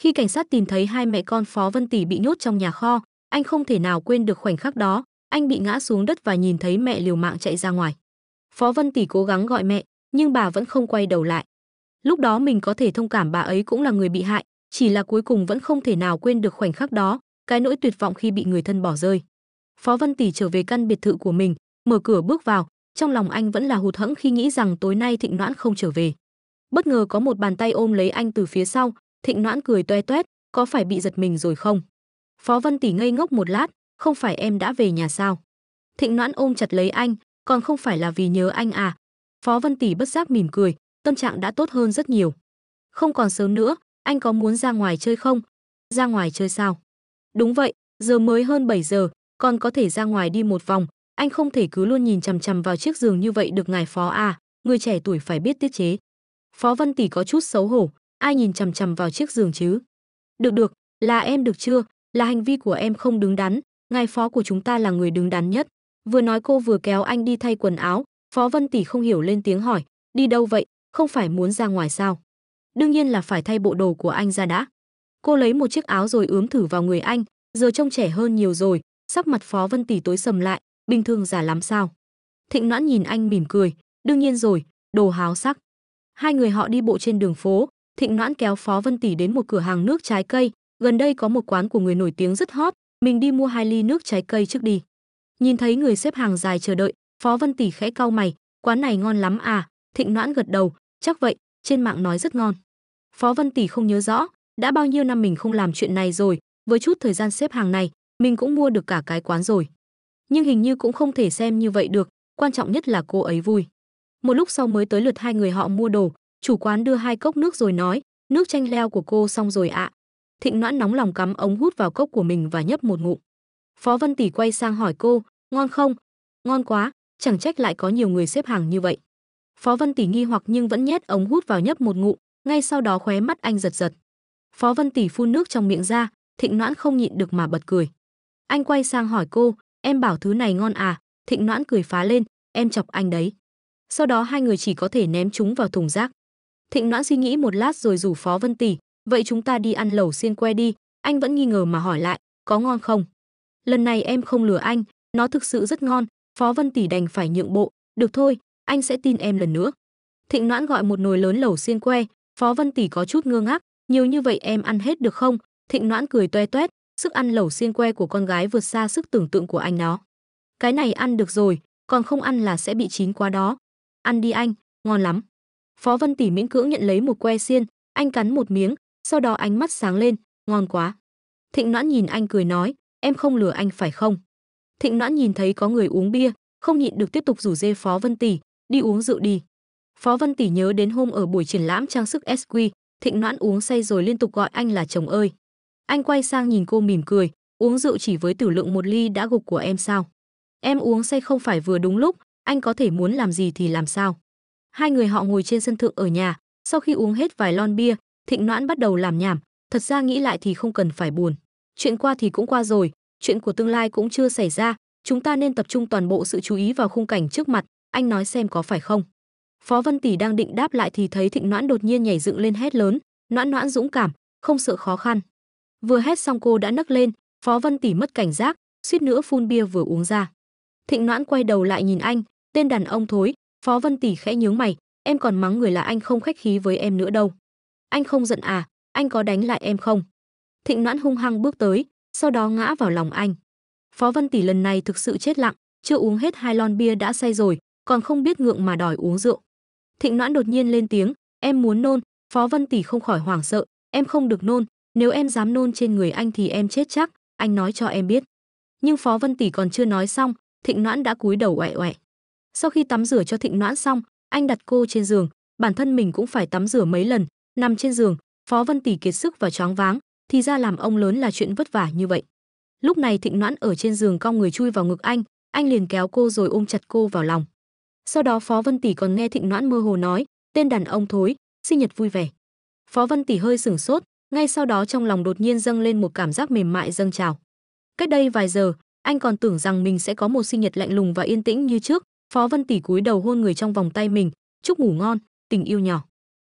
Khi cảnh sát tìm thấy hai mẹ con Phó Vân Tỷ bị nhốt trong nhà kho, anh không thể nào quên được khoảnh khắc đó, anh bị ngã xuống đất và nhìn thấy mẹ liều mạng chạy ra ngoài. Phó Vân Tỷ cố gắng gọi mẹ, nhưng bà vẫn không quay đầu lại. Lúc đó mình có thể thông cảm bà ấy cũng là người bị hại, chỉ là cuối cùng vẫn không thể nào quên được khoảnh khắc đó, cái nỗi tuyệt vọng khi bị người thân bỏ rơi. Phó Văn Tỷ trở về căn biệt thự của mình, mở cửa bước vào, trong lòng anh vẫn là hụt hẫng khi nghĩ rằng tối nay Thịnh Noãn không trở về. Bất ngờ có một bàn tay ôm lấy anh từ phía sau, Thịnh Noãn cười toe toét, có phải bị giật mình rồi không? Phó Văn Tỷ ngây ngốc một lát, không phải em đã về nhà sao? Thịnh Noãn ôm chặt lấy anh, còn không phải là vì nhớ anh à? Phó Văn Tỷ bất giác mỉm cười, tâm trạng đã tốt hơn rất nhiều. Không còn sớm nữa, anh có muốn ra ngoài chơi không? Ra ngoài chơi sao? Đúng vậy, giờ mới hơn 7 giờ, còn có thể ra ngoài đi một vòng, anh không thể cứ luôn nhìn chằm chằm vào chiếc giường như vậy được ngài phó à, người trẻ tuổi phải biết tiết chế. Phó Văn Tỷ có chút xấu hổ, ai nhìn chằm chằm vào chiếc giường chứ? Được được, là em được chưa? Là hành vi của em không đứng đắn, ngài phó của chúng ta là người đứng đắn nhất. Vừa nói cô vừa kéo anh đi thay quần áo, Phó Văn Tỷ không hiểu lên tiếng hỏi, đi đâu vậy, không phải muốn ra ngoài sao? đương nhiên là phải thay bộ đồ của anh ra đã. Cô lấy một chiếc áo rồi ướm thử vào người anh, giờ trông trẻ hơn nhiều rồi, sắc mặt Phó Vân Tỷ tối sầm lại, bình thường giả lắm sao. Thịnh Noãn nhìn anh mỉm cười, đương nhiên rồi, đồ háo sắc. Hai người họ đi bộ trên đường phố, Thịnh Noãn kéo Phó Vân Tỷ đến một cửa hàng nước trái cây, gần đây có một quán của người nổi tiếng rất hot, mình đi mua hai ly nước trái cây trước đi. Nhìn thấy người xếp hàng dài chờ đợi, Phó Vân Tỷ khẽ cau mày, quán này ngon lắm à? Thịnh Noãn gật đầu, chắc vậy, trên mạng nói rất ngon. Phó Vân Tỷ không nhớ rõ, đã bao nhiêu năm mình không làm chuyện này rồi, với chút thời gian xếp hàng này, mình cũng mua được cả cái quán rồi. Nhưng hình như cũng không thể xem như vậy được, quan trọng nhất là cô ấy vui. Một lúc sau mới tới lượt hai người họ mua đồ, chủ quán đưa hai cốc nước rồi nói, nước chanh leo của cô xong rồi ạ. Thịnh Noãn nóng lòng cắm ống hút vào cốc của mình và nhấp một ngụm. Phó Vân Tỷ quay sang hỏi cô, ngon không? Ngon quá, chẳng trách lại có nhiều người xếp hàng như vậy. Phó Vân Tỷ nghi hoặc nhưng vẫn nhét ống hút vào nhấp một ngụm, ngay sau đó khóe mắt anh giật giật. Phó Vân Tỷ phun nước trong miệng ra, Thịnh Noãn không nhịn được mà bật cười. Anh quay sang hỏi cô, em bảo thứ này ngon à? Thịnh Noãn cười phá lên, em chọc anh đấy. Sau đó hai người chỉ có thể ném chúng vào thùng rác. Thịnh Noãn suy nghĩ một lát rồi rủ Phó Vân Tỷ, vậy chúng ta đi ăn lẩu xiên que đi, anh vẫn nghi ngờ mà hỏi lại, có ngon không? Lần này em không lừa anh, nó thực sự rất ngon, Phó Vân Tỷ đành phải nhượng bộ, được thôi, anh sẽ tin em lần nữa. Thịnh Noãn gọi một nồi lớn lẩu xiên que, Phó Vân Tỷ có chút ngơ ngác, nhiều như vậy em ăn hết được không? Thịnh Noãn cười toe toét, sức ăn lẩu xiên que của con gái vượt xa sức tưởng tượng của anh nó. Cái này ăn được rồi, còn không ăn là sẽ bị chín quá đó. Ăn đi anh, ngon lắm. Phó Vân Tỷ miễn cưỡng nhận lấy một que xiên, anh cắn một miếng, sau đó ánh mắt sáng lên, ngon quá. Thịnh Noãn nhìn anh cười nói, em không lừa anh phải không? Thịnh Noãn nhìn thấy có người uống bia, không nhịn được tiếp tục rủ dê Phó Vân Tỷ, đi uống rượu đi. Phó Vân Tỷ nhớ đến hôm ở buổi triển lãm trang sức SQ, Thịnh Noãn uống say rồi liên tục gọi anh là chồng ơi. Anh quay sang nhìn cô mỉm cười, uống rượu chỉ với tử lượng một ly đã gục của em sao? Em uống say không phải vừa đúng lúc, anh có thể muốn làm gì thì làm sao? Hai người họ ngồi trên sân thượng ở nhà, sau khi uống hết vài lon bia, Thịnh Noãn bắt đầu làm nhảm, thật ra nghĩ lại thì không cần phải buồn. Chuyện qua thì cũng qua rồi, chuyện của tương lai cũng chưa xảy ra, chúng ta nên tập trung toàn bộ sự chú ý vào khung cảnh trước mặt, anh nói xem có phải không? Phó Vân Tỷ đang định đáp lại thì thấy Thịnh Noãn đột nhiên nhảy dựng lên hét lớn, "Noãn Noãn dũng cảm, không sợ khó khăn." Vừa hét xong cô đã nấc lên, Phó Vân Tỷ mất cảnh giác, suýt nữa phun bia vừa uống ra. Thịnh Noãn quay đầu lại nhìn anh, tên đàn ông thối, Phó Vân Tỷ khẽ nhướng mày, "Em còn mắng người là anh không khách khí với em nữa đâu. Anh không giận à, anh có đánh lại em không?" Thịnh Noãn hung hăng bước tới, sau đó ngã vào lòng anh. Phó Vân Tỷ lần này thực sự chết lặng, chưa uống hết hai lon bia đã say rồi, còn không biết ngượng mà đòi uống rượu. Thịnh Noãn đột nhiên lên tiếng, "Em muốn nôn." Phó Vân tỷ không khỏi hoảng sợ, "Em không được nôn, nếu em dám nôn trên người anh thì em chết chắc, anh nói cho em biết." Nhưng Phó Vân tỷ còn chưa nói xong, Thịnh Noãn đã cúi đầu oẹ oẹ. Sau khi tắm rửa cho Thịnh Noãn xong, anh đặt cô trên giường, bản thân mình cũng phải tắm rửa mấy lần, nằm trên giường, Phó Vân tỷ kiệt sức và choáng váng, thì ra làm ông lớn là chuyện vất vả như vậy. Lúc này Thịnh Noãn ở trên giường cong người chui vào ngực anh, anh liền kéo cô rồi ôm chặt cô vào lòng. Sau đó Phó Vân Tỷ còn nghe Thịnh Noãn mơ hồ nói, tên đàn ông thối, sinh nhật vui vẻ. Phó Vân Tỷ hơi sửng sốt, ngay sau đó trong lòng đột nhiên dâng lên một cảm giác mềm mại dâng trào. Cách đây vài giờ, anh còn tưởng rằng mình sẽ có một sinh nhật lạnh lùng và yên tĩnh như trước, Phó Vân Tỷ cúi đầu hôn người trong vòng tay mình, chúc ngủ ngon, tình yêu nhỏ.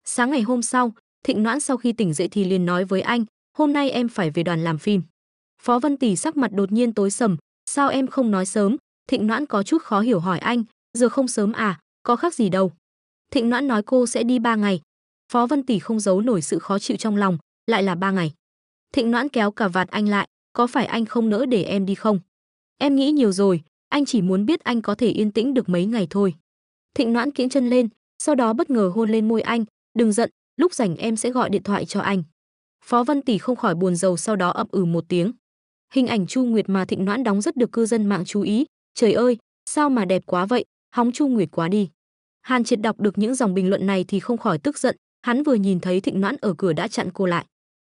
Sáng ngày hôm sau, Thịnh Noãn sau khi tỉnh dậy thì liền nói với anh, hôm nay em phải về đoàn làm phim. Phó Vân Tỷ sắc mặt đột nhiên tối sầm, sao em không nói sớm? Thịnh Noãn có chút khó hiểu hỏi anh, giờ không sớm à có khác gì đâu thịnh noãn nói cô sẽ đi ba ngày phó vân tỷ không giấu nổi sự khó chịu trong lòng lại là ba ngày thịnh noãn kéo cả vạt anh lại có phải anh không nỡ để em đi không em nghĩ nhiều rồi anh chỉ muốn biết anh có thể yên tĩnh được mấy ngày thôi thịnh noãn kiễng chân lên sau đó bất ngờ hôn lên môi anh đừng giận lúc rảnh em sẽ gọi điện thoại cho anh phó vân tỷ không khỏi buồn rầu sau đó ậm ừ một tiếng hình ảnh chu nguyệt mà thịnh noãn đóng rất được cư dân mạng chú ý trời ơi sao mà đẹp quá vậy hóng Chu Nguyệt quá đi. Hàn Triệt đọc được những dòng bình luận này thì không khỏi tức giận, hắn vừa nhìn thấy Thịnh Noãn ở cửa đã chặn cô lại.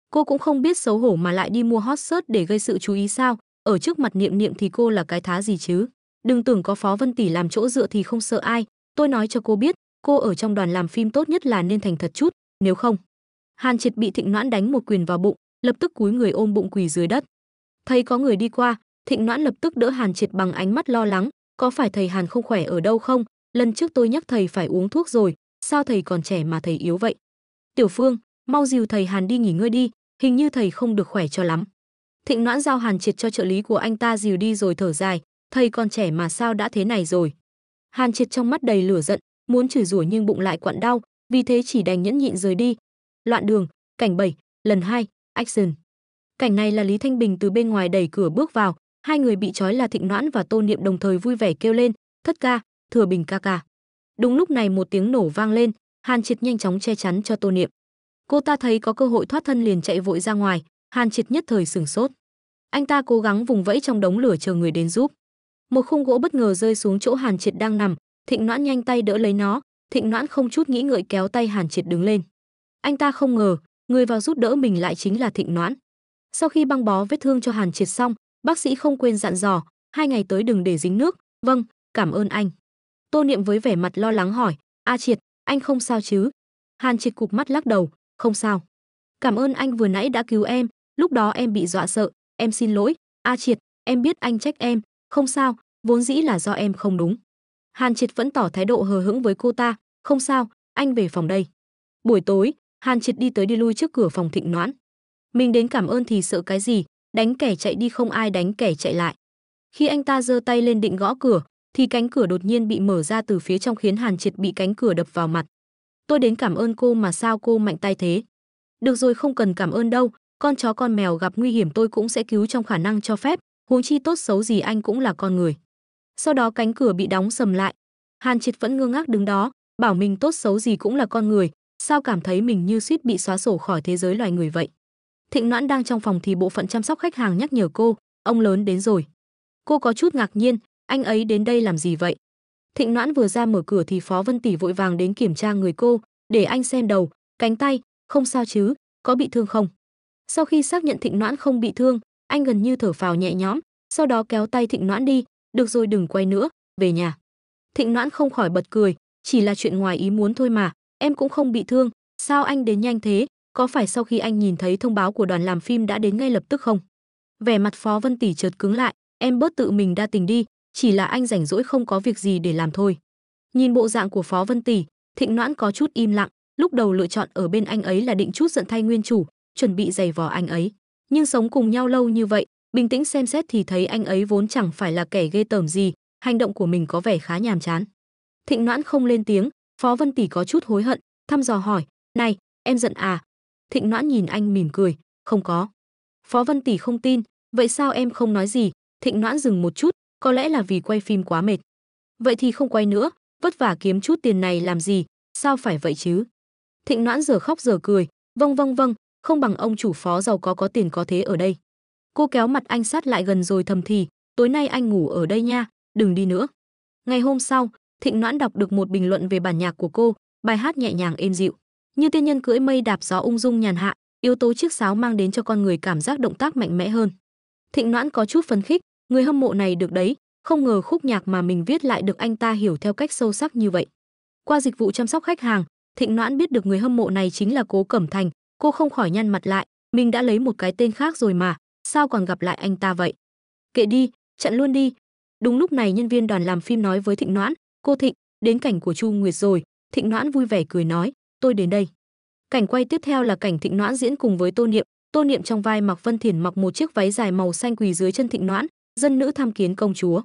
Cô cũng không biết xấu hổ mà lại đi mua hot search để gây sự chú ý sao, ở trước mặt Niệm Niệm thì cô là cái thá gì chứ? Đừng tưởng có Phó Vân tỷ làm chỗ dựa thì không sợ ai, tôi nói cho cô biết, cô ở trong đoàn làm phim tốt nhất là nên thành thật chút, nếu không. Hàn Triệt bị Thịnh Noãn đánh một quyền vào bụng, lập tức cúi người ôm bụng quỳ dưới đất. Thấy có người đi qua, Thịnh Noãn lập tức đỡ Hàn Triệt bằng ánh mắt lo lắng, có phải thầy Hàn không khỏe ở đâu không? Lần trước tôi nhắc thầy phải uống thuốc rồi, sao thầy còn trẻ mà thầy yếu vậy? Tiểu Phương, mau dìu thầy Hàn đi nghỉ ngơi đi, hình như thầy không được khỏe cho lắm. Thịnh Noãn giao Hàn Triệt cho trợ lý của anh ta dìu đi rồi thở dài, thầy còn trẻ mà sao đã thế này rồi. Hàn Triệt trong mắt đầy lửa giận, muốn chửi rủa nhưng bụng lại quặn đau, vì thế chỉ đành nhẫn nhịn rời đi. Loạn đường, cảnh 7, lần 2, action. Cảnh này là Lý Thanh Bình từ bên ngoài đẩy cửa bước vào, hai người bị trói là thịnh noãn và tô niệm đồng thời vui vẻ kêu lên thất ca thừa bình ca ca đúng lúc này một tiếng nổ vang lên hàn triệt nhanh chóng che chắn cho tô niệm cô ta thấy có cơ hội thoát thân liền chạy vội ra ngoài hàn triệt nhất thời sửng sốt anh ta cố gắng vùng vẫy trong đống lửa chờ người đến giúp một khung gỗ bất ngờ rơi xuống chỗ hàn triệt đang nằm thịnh noãn nhanh tay đỡ lấy nó thịnh noãn không chút nghĩ ngợi kéo tay hàn triệt đứng lên anh ta không ngờ người vào giúp đỡ mình lại chính là thịnh noãn sau khi băng bó vết thương cho hàn triệt xong bác sĩ không quên dặn dò, hai ngày tới đừng để dính nước. Vâng, cảm ơn anh. Tô Niệm với vẻ mặt lo lắng hỏi, A Triệt, anh không sao chứ? Hàn Triệt cục mắt lắc đầu, không sao. Cảm ơn anh vừa nãy đã cứu em, lúc đó em bị dọa sợ, em xin lỗi. A Triệt, em biết anh trách em, không sao, vốn dĩ là do em không đúng. Hàn Triệt vẫn tỏ thái độ hờ hững với cô ta, không sao, anh về phòng đây. Buổi tối, Hàn Triệt đi tới đi lui trước cửa phòng thịnh noãn. Mình đến cảm ơn thì sợ cái gì, đánh kẻ chạy đi không ai đánh kẻ chạy lại. Khi anh ta giơ tay lên định gõ cửa, thì cánh cửa đột nhiên bị mở ra từ phía trong khiến Hàn Triệt bị cánh cửa đập vào mặt. Tôi đến cảm ơn cô mà sao cô mạnh tay thế? Được rồi không cần cảm ơn đâu, con chó con mèo gặp nguy hiểm tôi cũng sẽ cứu trong khả năng cho phép, huống chi tốt xấu gì anh cũng là con người. Sau đó cánh cửa bị đóng sầm lại. Hàn Triệt vẫn ngơ ngác đứng đó, bảo mình tốt xấu gì cũng là con người, sao cảm thấy mình như suýt bị xóa sổ khỏi thế giới loài người vậy. Thịnh Noãn đang trong phòng thì bộ phận chăm sóc khách hàng nhắc nhở cô, ông lớn đến rồi. Cô có chút ngạc nhiên, anh ấy đến đây làm gì vậy? Thịnh Noãn vừa ra mở cửa thì Phó Vân Tỷ vội vàng đến kiểm tra người cô, để anh xem đầu, cánh tay, không sao chứ, có bị thương không? Sau khi xác nhận Thịnh Noãn không bị thương, anh gần như thở phào nhẹ nhõm, sau đó kéo tay Thịnh Noãn đi, được rồi đừng quay nữa, về nhà. Thịnh Noãn không khỏi bật cười, chỉ là chuyện ngoài ý muốn thôi mà, em cũng không bị thương, sao anh đến nhanh thế, có phải sau khi anh nhìn thấy thông báo của đoàn làm phim đã đến ngay lập tức không? Vẻ mặt Phó Vân Tỷ chợt cứng lại, em bớt tự mình đa tình đi, chỉ là anh rảnh rỗi không có việc gì để làm thôi. Nhìn bộ dạng của Phó Vân Tỷ, Thịnh Noãn có chút im lặng, lúc đầu lựa chọn ở bên anh ấy là định chút giận thay nguyên chủ, chuẩn bị giày vò anh ấy. Nhưng sống cùng nhau lâu như vậy, bình tĩnh xem xét thì thấy anh ấy vốn chẳng phải là kẻ ghê tởm gì, hành động của mình có vẻ khá nhàm chán. Thịnh Noãn không lên tiếng, Phó Vân Tỷ có chút hối hận, thăm dò hỏi, "Này, em giận à, Thịnh Noãn nhìn anh mỉm cười, "Không có." Phó Vân tỷ không tin, "Vậy sao em không nói gì?" Thịnh Noãn dừng một chút, có lẽ là vì quay phim quá mệt. "Vậy thì không quay nữa, vất vả kiếm chút tiền này làm gì, sao phải vậy chứ?" Thịnh Noãn giờ khóc giờ cười, "Vâng vâng vâng, không bằng ông chủ phó giàu có có tiền có thế ở đây." Cô kéo mặt anh sát lại gần rồi thầm thì, "Tối nay anh ngủ ở đây nha, đừng đi nữa." Ngày hôm sau, Thịnh Noãn đọc được một bình luận về bản nhạc của cô, bài hát nhẹ nhàng êm dịu như tiên nhân cưỡi mây đạp gió ung dung nhàn hạ yếu tố chiếc sáo mang đến cho con người cảm giác động tác mạnh mẽ hơn thịnh noãn có chút phấn khích người hâm mộ này được đấy không ngờ khúc nhạc mà mình viết lại được anh ta hiểu theo cách sâu sắc như vậy qua dịch vụ chăm sóc khách hàng thịnh noãn biết được người hâm mộ này chính là cố cẩm thành cô không khỏi nhăn mặt lại mình đã lấy một cái tên khác rồi mà sao còn gặp lại anh ta vậy kệ đi chặn luôn đi đúng lúc này nhân viên đoàn làm phim nói với thịnh noãn cô thịnh đến cảnh của chu nguyệt rồi thịnh noãn vui vẻ cười nói tôi đến đây. Cảnh quay tiếp theo là cảnh Thịnh Noãn diễn cùng với Tô Niệm, Tô Niệm trong vai Mạc Vân Thiển mặc một chiếc váy dài màu xanh quỳ dưới chân Thịnh Noãn, dân nữ tham kiến công chúa.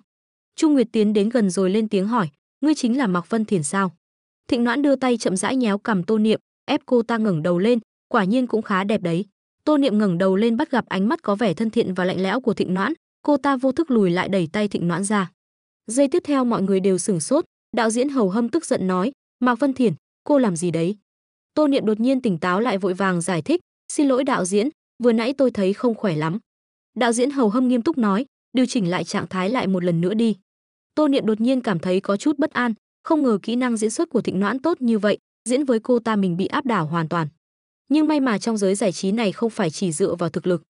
chu Nguyệt tiến đến gần rồi lên tiếng hỏi, ngươi chính là Mạc Vân Thiển sao? Thịnh Noãn đưa tay chậm rãi nhéo cầm Tô Niệm, ép cô ta ngẩng đầu lên, quả nhiên cũng khá đẹp đấy. Tô Niệm ngẩng đầu lên bắt gặp ánh mắt có vẻ thân thiện và lạnh lẽo của Thịnh Noãn, cô ta vô thức lùi lại đẩy tay Thịnh Noãn ra. Giây tiếp theo mọi người đều sửng sốt, đạo diễn Hầu Hâm tức giận nói, "Mạc Vân Thiển, cô làm gì đấy tô niệm đột nhiên tỉnh táo lại vội vàng giải thích xin lỗi đạo diễn vừa nãy tôi thấy không khỏe lắm đạo diễn hầu hâm nghiêm túc nói điều chỉnh lại trạng thái lại một lần nữa đi tô niệm đột nhiên cảm thấy có chút bất an không ngờ kỹ năng diễn xuất của thịnh noãn tốt như vậy diễn với cô ta mình bị áp đảo hoàn toàn nhưng may mà trong giới giải trí này không phải chỉ dựa vào thực lực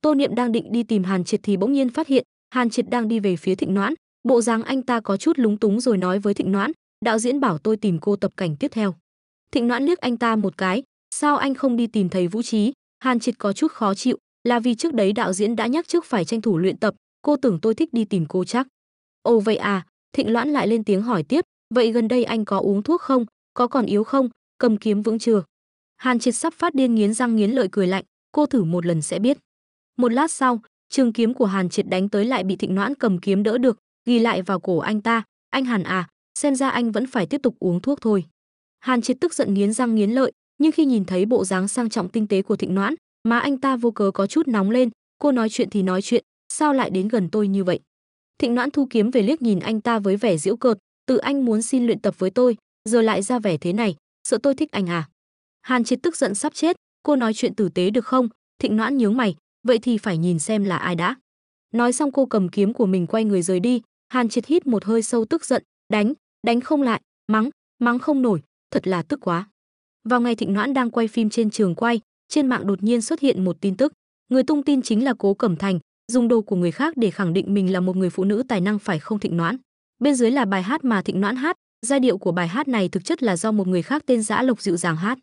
tô niệm đang định đi tìm hàn triệt thì bỗng nhiên phát hiện hàn triệt đang đi về phía thịnh noãn bộ dáng anh ta có chút lúng túng rồi nói với thịnh noãn đạo diễn bảo tôi tìm cô tập cảnh tiếp theo. Thịnh Noãn liếc anh ta một cái, sao anh không đi tìm thầy Vũ Trí? Hàn Triệt có chút khó chịu, là vì trước đấy đạo diễn đã nhắc trước phải tranh thủ luyện tập, cô tưởng tôi thích đi tìm cô chắc. Ồ vậy à, Thịnh Loãn lại lên tiếng hỏi tiếp, vậy gần đây anh có uống thuốc không, có còn yếu không, cầm kiếm vững chưa? Hàn Triệt sắp phát điên nghiến răng nghiến lợi cười lạnh, cô thử một lần sẽ biết. Một lát sau, trường kiếm của Hàn Triệt đánh tới lại bị Thịnh Noãn cầm kiếm đỡ được, ghi lại vào cổ anh ta, anh Hàn à, xem ra anh vẫn phải tiếp tục uống thuốc thôi. Hàn Triệt tức giận nghiến răng nghiến lợi, nhưng khi nhìn thấy bộ dáng sang trọng tinh tế của Thịnh Noãn, má anh ta vô cớ có chút nóng lên, cô nói chuyện thì nói chuyện, sao lại đến gần tôi như vậy? Thịnh Noãn thu kiếm về liếc nhìn anh ta với vẻ giễu cợt, tự anh muốn xin luyện tập với tôi, giờ lại ra vẻ thế này, sợ tôi thích anh à? Hàn Triệt tức giận sắp chết, cô nói chuyện tử tế được không? Thịnh Noãn nhướng mày, vậy thì phải nhìn xem là ai đã. Nói xong cô cầm kiếm của mình quay người rời đi, Hàn Triệt hít một hơi sâu tức giận, đánh, đánh không lại, mắng, mắng không nổi, thật là tức quá. Vào ngày Thịnh Noãn đang quay phim trên trường quay, trên mạng đột nhiên xuất hiện một tin tức, người tung tin chính là Cố Cẩm Thành, dùng đồ của người khác để khẳng định mình là một người phụ nữ tài năng phải không Thịnh Noãn. Bên dưới là bài hát mà Thịnh Noãn hát, giai điệu của bài hát này thực chất là do một người khác tên Giã Lộc dịu dàng hát.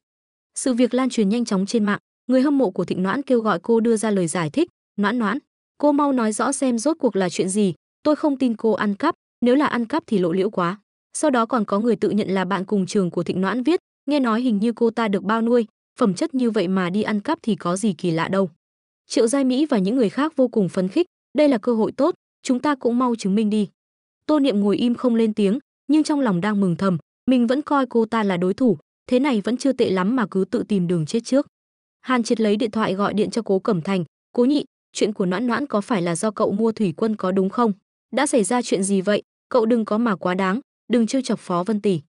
Sự việc lan truyền nhanh chóng trên mạng, người hâm mộ của Thịnh Noãn kêu gọi cô đưa ra lời giải thích, "Noãn Noãn, cô mau nói rõ xem rốt cuộc là chuyện gì, tôi không tin cô ăn cắp, nếu là ăn cắp thì lộ liễu quá." Sau đó còn có người tự nhận là bạn cùng trường của Thịnh Noãn viết, nghe nói hình như cô ta được bao nuôi, phẩm chất như vậy mà đi ăn cắp thì có gì kỳ lạ đâu. Triệu Giai Mỹ và những người khác vô cùng phấn khích, đây là cơ hội tốt, chúng ta cũng mau chứng minh đi. Tô Niệm ngồi im không lên tiếng, nhưng trong lòng đang mừng thầm, mình vẫn coi cô ta là đối thủ, thế này vẫn chưa tệ lắm mà cứ tự tìm đường chết trước. Hàn Triệt lấy điện thoại gọi điện cho Cố Cẩm Thành, "Cố nhị, chuyện của Noãn Noãn có phải là do cậu mua thủy quân có đúng không? Đã xảy ra chuyện gì vậy? Cậu đừng có mà quá đáng, đừng trêu chọc phó vân tỷ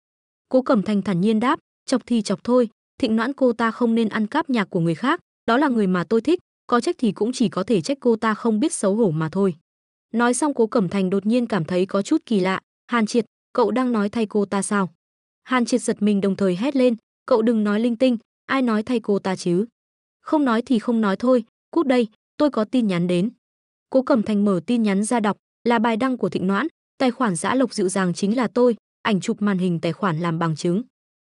cố cẩm thành thản nhiên đáp chọc thì chọc thôi thịnh noãn cô ta không nên ăn cắp nhạc của người khác đó là người mà tôi thích có trách thì cũng chỉ có thể trách cô ta không biết xấu hổ mà thôi nói xong cố cẩm thành đột nhiên cảm thấy có chút kỳ lạ hàn triệt cậu đang nói thay cô ta sao hàn triệt giật mình đồng thời hét lên cậu đừng nói linh tinh ai nói thay cô ta chứ không nói thì không nói thôi cút đây tôi có tin nhắn đến cố cẩm thành mở tin nhắn ra đọc là bài đăng của thịnh noãn tài khoản giã lộc dịu dàng chính là tôi ảnh chụp màn hình tài khoản làm bằng chứng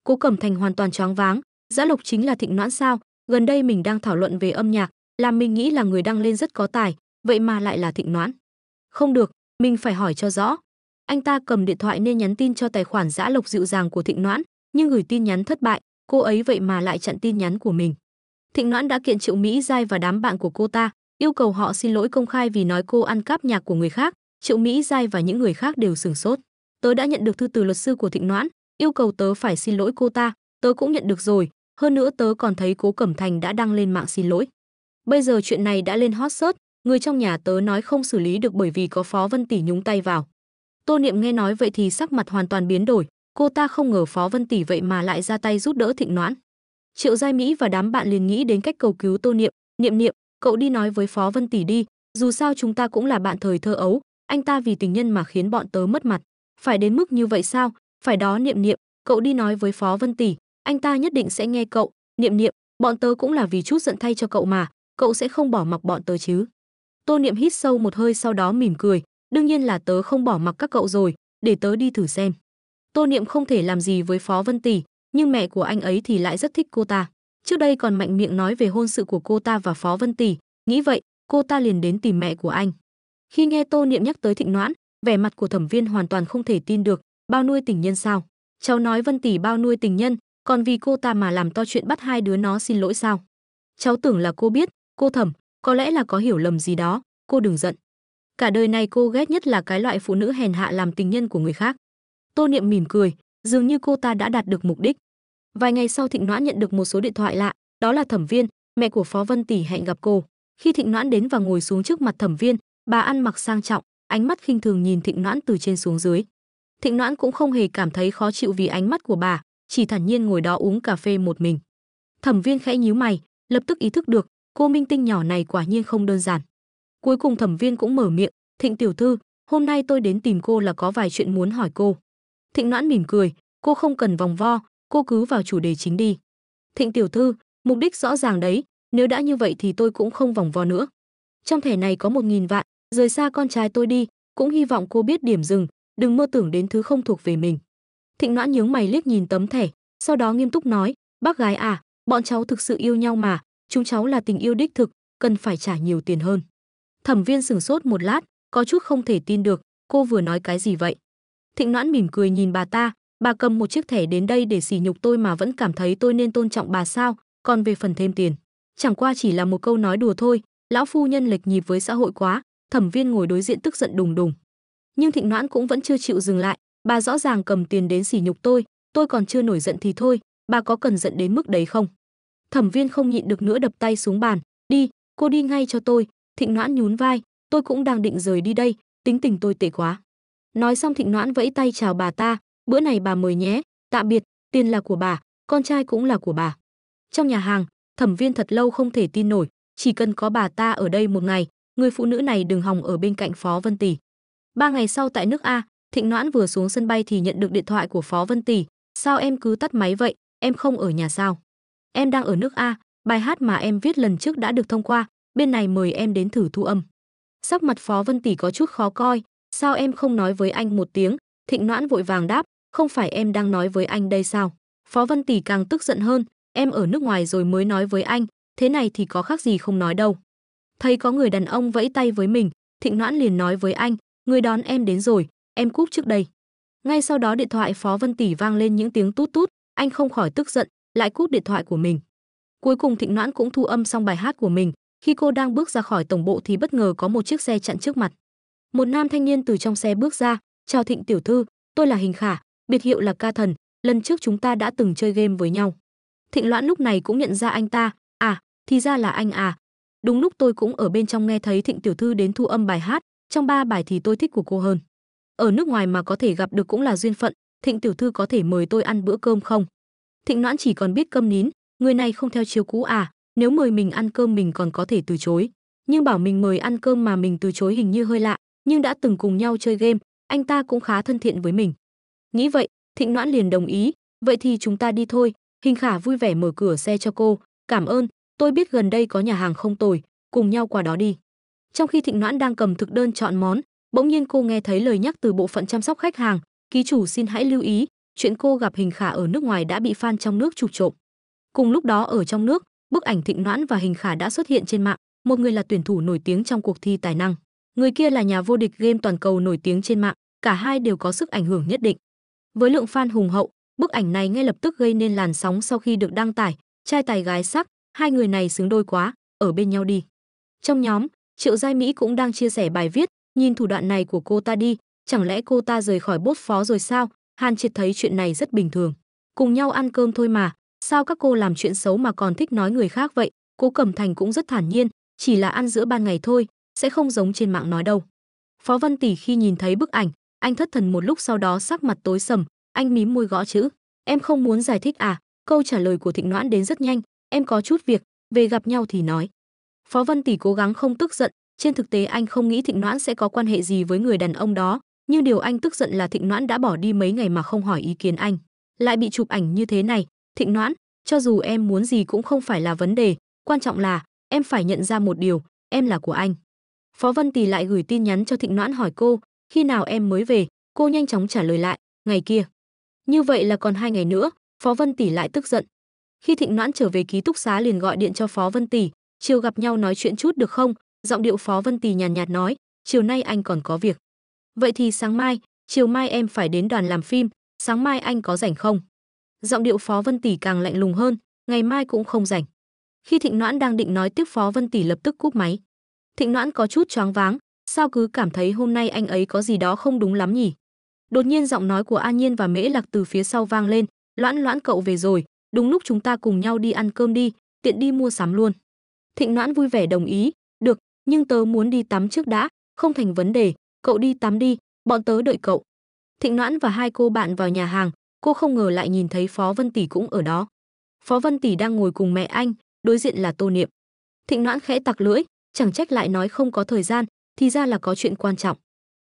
cố cẩm thành hoàn toàn choáng váng giã lộc chính là thịnh noãn sao gần đây mình đang thảo luận về âm nhạc làm mình nghĩ là người đăng lên rất có tài vậy mà lại là thịnh noãn không được mình phải hỏi cho rõ anh ta cầm điện thoại nên nhắn tin cho tài khoản giã lộc dịu dàng của thịnh noãn nhưng gửi tin nhắn thất bại cô ấy vậy mà lại chặn tin nhắn của mình thịnh noãn đã kiện triệu mỹ giai và đám bạn của cô ta yêu cầu họ xin lỗi công khai vì nói cô ăn cắp nhạc của người khác Triệu Mỹ Giai và những người khác đều sửng sốt. Tớ đã nhận được thư từ luật sư của Thịnh Noãn, yêu cầu tớ phải xin lỗi cô ta, tớ cũng nhận được rồi, hơn nữa tớ còn thấy Cố Cẩm Thành đã đăng lên mạng xin lỗi. Bây giờ chuyện này đã lên hot search, người trong nhà tớ nói không xử lý được bởi vì có Phó Vân Tỷ nhúng tay vào. Tô Niệm nghe nói vậy thì sắc mặt hoàn toàn biến đổi, cô ta không ngờ Phó Vân Tỷ vậy mà lại ra tay giúp đỡ Thịnh Noãn. Triệu Giai Mỹ và đám bạn liền nghĩ đến cách cầu cứu Tô Niệm, "Niệm Niệm, cậu đi nói với Phó Vân Tỷ đi, dù sao chúng ta cũng là bạn thời thơ ấu, anh ta vì tình nhân mà khiến bọn tớ mất mặt phải đến mức như vậy sao phải đó niệm niệm cậu đi nói với phó vân tỷ anh ta nhất định sẽ nghe cậu niệm niệm bọn tớ cũng là vì chút giận thay cho cậu mà cậu sẽ không bỏ mặc bọn tớ chứ tô niệm hít sâu một hơi sau đó mỉm cười đương nhiên là tớ không bỏ mặc các cậu rồi để tớ đi thử xem tô niệm không thể làm gì với phó vân tỷ nhưng mẹ của anh ấy thì lại rất thích cô ta trước đây còn mạnh miệng nói về hôn sự của cô ta và phó vân tỷ nghĩ vậy cô ta liền đến tìm mẹ của anh khi nghe tô niệm nhắc tới thịnh noãn vẻ mặt của thẩm viên hoàn toàn không thể tin được bao nuôi tình nhân sao cháu nói vân tỷ bao nuôi tình nhân còn vì cô ta mà làm to chuyện bắt hai đứa nó xin lỗi sao cháu tưởng là cô biết cô thẩm có lẽ là có hiểu lầm gì đó cô đừng giận cả đời này cô ghét nhất là cái loại phụ nữ hèn hạ làm tình nhân của người khác tô niệm mỉm cười dường như cô ta đã đạt được mục đích vài ngày sau thịnh noãn nhận được một số điện thoại lạ đó là thẩm viên mẹ của phó vân tỷ hẹn gặp cô khi thịnh noãn đến và ngồi xuống trước mặt thẩm viên Bà ăn mặc sang trọng, ánh mắt khinh thường nhìn Thịnh Noãn từ trên xuống dưới. Thịnh Noãn cũng không hề cảm thấy khó chịu vì ánh mắt của bà, chỉ thản nhiên ngồi đó uống cà phê một mình. Thẩm Viên khẽ nhíu mày, lập tức ý thức được, cô minh tinh nhỏ này quả nhiên không đơn giản. Cuối cùng Thẩm Viên cũng mở miệng, "Thịnh tiểu thư, hôm nay tôi đến tìm cô là có vài chuyện muốn hỏi cô." Thịnh Noãn mỉm cười, "Cô không cần vòng vo, cô cứ vào chủ đề chính đi." "Thịnh tiểu thư, mục đích rõ ràng đấy, nếu đã như vậy thì tôi cũng không vòng vo nữa." Trong thẻ này có một nghìn vạn, Rời xa con trai tôi đi, cũng hy vọng cô biết điểm dừng, đừng mơ tưởng đến thứ không thuộc về mình. Thịnh Noãn nhướng mày liếc nhìn tấm thẻ, sau đó nghiêm túc nói, bác gái à, bọn cháu thực sự yêu nhau mà, chúng cháu là tình yêu đích thực, cần phải trả nhiều tiền hơn. Thẩm viên sửng sốt một lát, có chút không thể tin được, cô vừa nói cái gì vậy? Thịnh Noãn mỉm cười nhìn bà ta, bà cầm một chiếc thẻ đến đây để sỉ nhục tôi mà vẫn cảm thấy tôi nên tôn trọng bà sao, còn về phần thêm tiền. Chẳng qua chỉ là một câu nói đùa thôi, lão phu nhân lệch nhịp với xã hội quá, thẩm viên ngồi đối diện tức giận đùng đùng nhưng thịnh noãn cũng vẫn chưa chịu dừng lại bà rõ ràng cầm tiền đến sỉ nhục tôi tôi còn chưa nổi giận thì thôi bà có cần giận đến mức đấy không thẩm viên không nhịn được nữa đập tay xuống bàn đi cô đi ngay cho tôi thịnh noãn nhún vai tôi cũng đang định rời đi đây tính tình tôi tệ quá nói xong thịnh noãn vẫy tay chào bà ta bữa này bà mời nhé tạm biệt tiền là của bà con trai cũng là của bà trong nhà hàng thẩm viên thật lâu không thể tin nổi chỉ cần có bà ta ở đây một ngày người phụ nữ này đừng hòng ở bên cạnh Phó Vân Tỷ. Ba ngày sau tại nước A, Thịnh Noãn vừa xuống sân bay thì nhận được điện thoại của Phó Vân Tỷ, "Sao em cứ tắt máy vậy, em không ở nhà sao?" "Em đang ở nước A, bài hát mà em viết lần trước đã được thông qua, bên này mời em đến thử thu âm." Sắc mặt Phó Vân Tỷ có chút khó coi, "Sao em không nói với anh một tiếng?" Thịnh Noãn vội vàng đáp, "Không phải em đang nói với anh đây sao?" Phó Vân Tỷ càng tức giận hơn, "Em ở nước ngoài rồi mới nói với anh, thế này thì có khác gì không nói đâu." thấy có người đàn ông vẫy tay với mình thịnh noãn liền nói với anh người đón em đến rồi em cúp trước đây ngay sau đó điện thoại phó vân tỷ vang lên những tiếng tút tút anh không khỏi tức giận lại cúp điện thoại của mình cuối cùng thịnh noãn cũng thu âm xong bài hát của mình khi cô đang bước ra khỏi tổng bộ thì bất ngờ có một chiếc xe chặn trước mặt một nam thanh niên từ trong xe bước ra chào thịnh tiểu thư tôi là hình khả biệt hiệu là ca thần lần trước chúng ta đã từng chơi game với nhau thịnh loãn lúc này cũng nhận ra anh ta à thì ra là anh à Đúng lúc tôi cũng ở bên trong nghe thấy Thịnh tiểu thư đến thu âm bài hát, trong ba bài thì tôi thích của cô hơn. Ở nước ngoài mà có thể gặp được cũng là duyên phận, Thịnh tiểu thư có thể mời tôi ăn bữa cơm không? Thịnh Noãn chỉ còn biết câm nín, người này không theo chiều cũ à, nếu mời mình ăn cơm mình còn có thể từ chối, nhưng bảo mình mời ăn cơm mà mình từ chối hình như hơi lạ, nhưng đã từng cùng nhau chơi game, anh ta cũng khá thân thiện với mình. Nghĩ vậy, Thịnh Noãn liền đồng ý, vậy thì chúng ta đi thôi, Hình Khả vui vẻ mở cửa xe cho cô, cảm ơn, tôi biết gần đây có nhà hàng không tồi, cùng nhau qua đó đi. Trong khi Thịnh Noãn đang cầm thực đơn chọn món, bỗng nhiên cô nghe thấy lời nhắc từ bộ phận chăm sóc khách hàng, ký chủ xin hãy lưu ý, chuyện cô gặp hình khả ở nước ngoài đã bị fan trong nước chụp trộm. Cùng lúc đó ở trong nước, bức ảnh Thịnh Noãn và hình khả đã xuất hiện trên mạng, một người là tuyển thủ nổi tiếng trong cuộc thi tài năng, người kia là nhà vô địch game toàn cầu nổi tiếng trên mạng, cả hai đều có sức ảnh hưởng nhất định. Với lượng fan hùng hậu, bức ảnh này ngay lập tức gây nên làn sóng sau khi được đăng tải, trai tài gái sắc, hai người này xứng đôi quá ở bên nhau đi trong nhóm triệu giai mỹ cũng đang chia sẻ bài viết nhìn thủ đoạn này của cô ta đi chẳng lẽ cô ta rời khỏi bốt phó rồi sao hàn triệt thấy chuyện này rất bình thường cùng nhau ăn cơm thôi mà sao các cô làm chuyện xấu mà còn thích nói người khác vậy cố cẩm thành cũng rất thản nhiên chỉ là ăn giữa ban ngày thôi sẽ không giống trên mạng nói đâu phó văn tỷ khi nhìn thấy bức ảnh anh thất thần một lúc sau đó sắc mặt tối sầm anh mím môi gõ chữ em không muốn giải thích à câu trả lời của thịnh noãn đến rất nhanh em có chút việc, về gặp nhau thì nói. Phó Vân Tỷ cố gắng không tức giận, trên thực tế anh không nghĩ Thịnh Noãn sẽ có quan hệ gì với người đàn ông đó, nhưng điều anh tức giận là Thịnh Noãn đã bỏ đi mấy ngày mà không hỏi ý kiến anh, lại bị chụp ảnh như thế này, Thịnh Noãn, cho dù em muốn gì cũng không phải là vấn đề, quan trọng là em phải nhận ra một điều, em là của anh. Phó Vân Tỷ lại gửi tin nhắn cho Thịnh Noãn hỏi cô, khi nào em mới về, cô nhanh chóng trả lời lại, ngày kia. Như vậy là còn hai ngày nữa, Phó Vân Tỷ lại tức giận, khi Thịnh Noãn trở về ký túc xá liền gọi điện cho Phó Vân Tỷ, "Chiều gặp nhau nói chuyện chút được không?" Giọng điệu Phó Vân Tỷ nhàn nhạt, nhạt nói, "Chiều nay anh còn có việc." "Vậy thì sáng mai, chiều mai em phải đến đoàn làm phim, sáng mai anh có rảnh không?" Giọng điệu Phó Vân Tỷ càng lạnh lùng hơn, "Ngày mai cũng không rảnh." Khi Thịnh Noãn đang định nói tiếp Phó Vân Tỷ lập tức cúp máy. Thịnh Noãn có chút choáng váng, sao cứ cảm thấy hôm nay anh ấy có gì đó không đúng lắm nhỉ? Đột nhiên giọng nói của an Nhiên và Mễ Lạc từ phía sau vang lên, "Loãn Loãn cậu về rồi, đúng lúc chúng ta cùng nhau đi ăn cơm đi, tiện đi mua sắm luôn. Thịnh Noãn vui vẻ đồng ý, được, nhưng tớ muốn đi tắm trước đã, không thành vấn đề, cậu đi tắm đi, bọn tớ đợi cậu. Thịnh Noãn và hai cô bạn vào nhà hàng, cô không ngờ lại nhìn thấy Phó Vân Tỷ cũng ở đó. Phó Vân Tỷ đang ngồi cùng mẹ anh, đối diện là Tô Niệm. Thịnh Noãn khẽ tặc lưỡi, chẳng trách lại nói không có thời gian, thì ra là có chuyện quan trọng.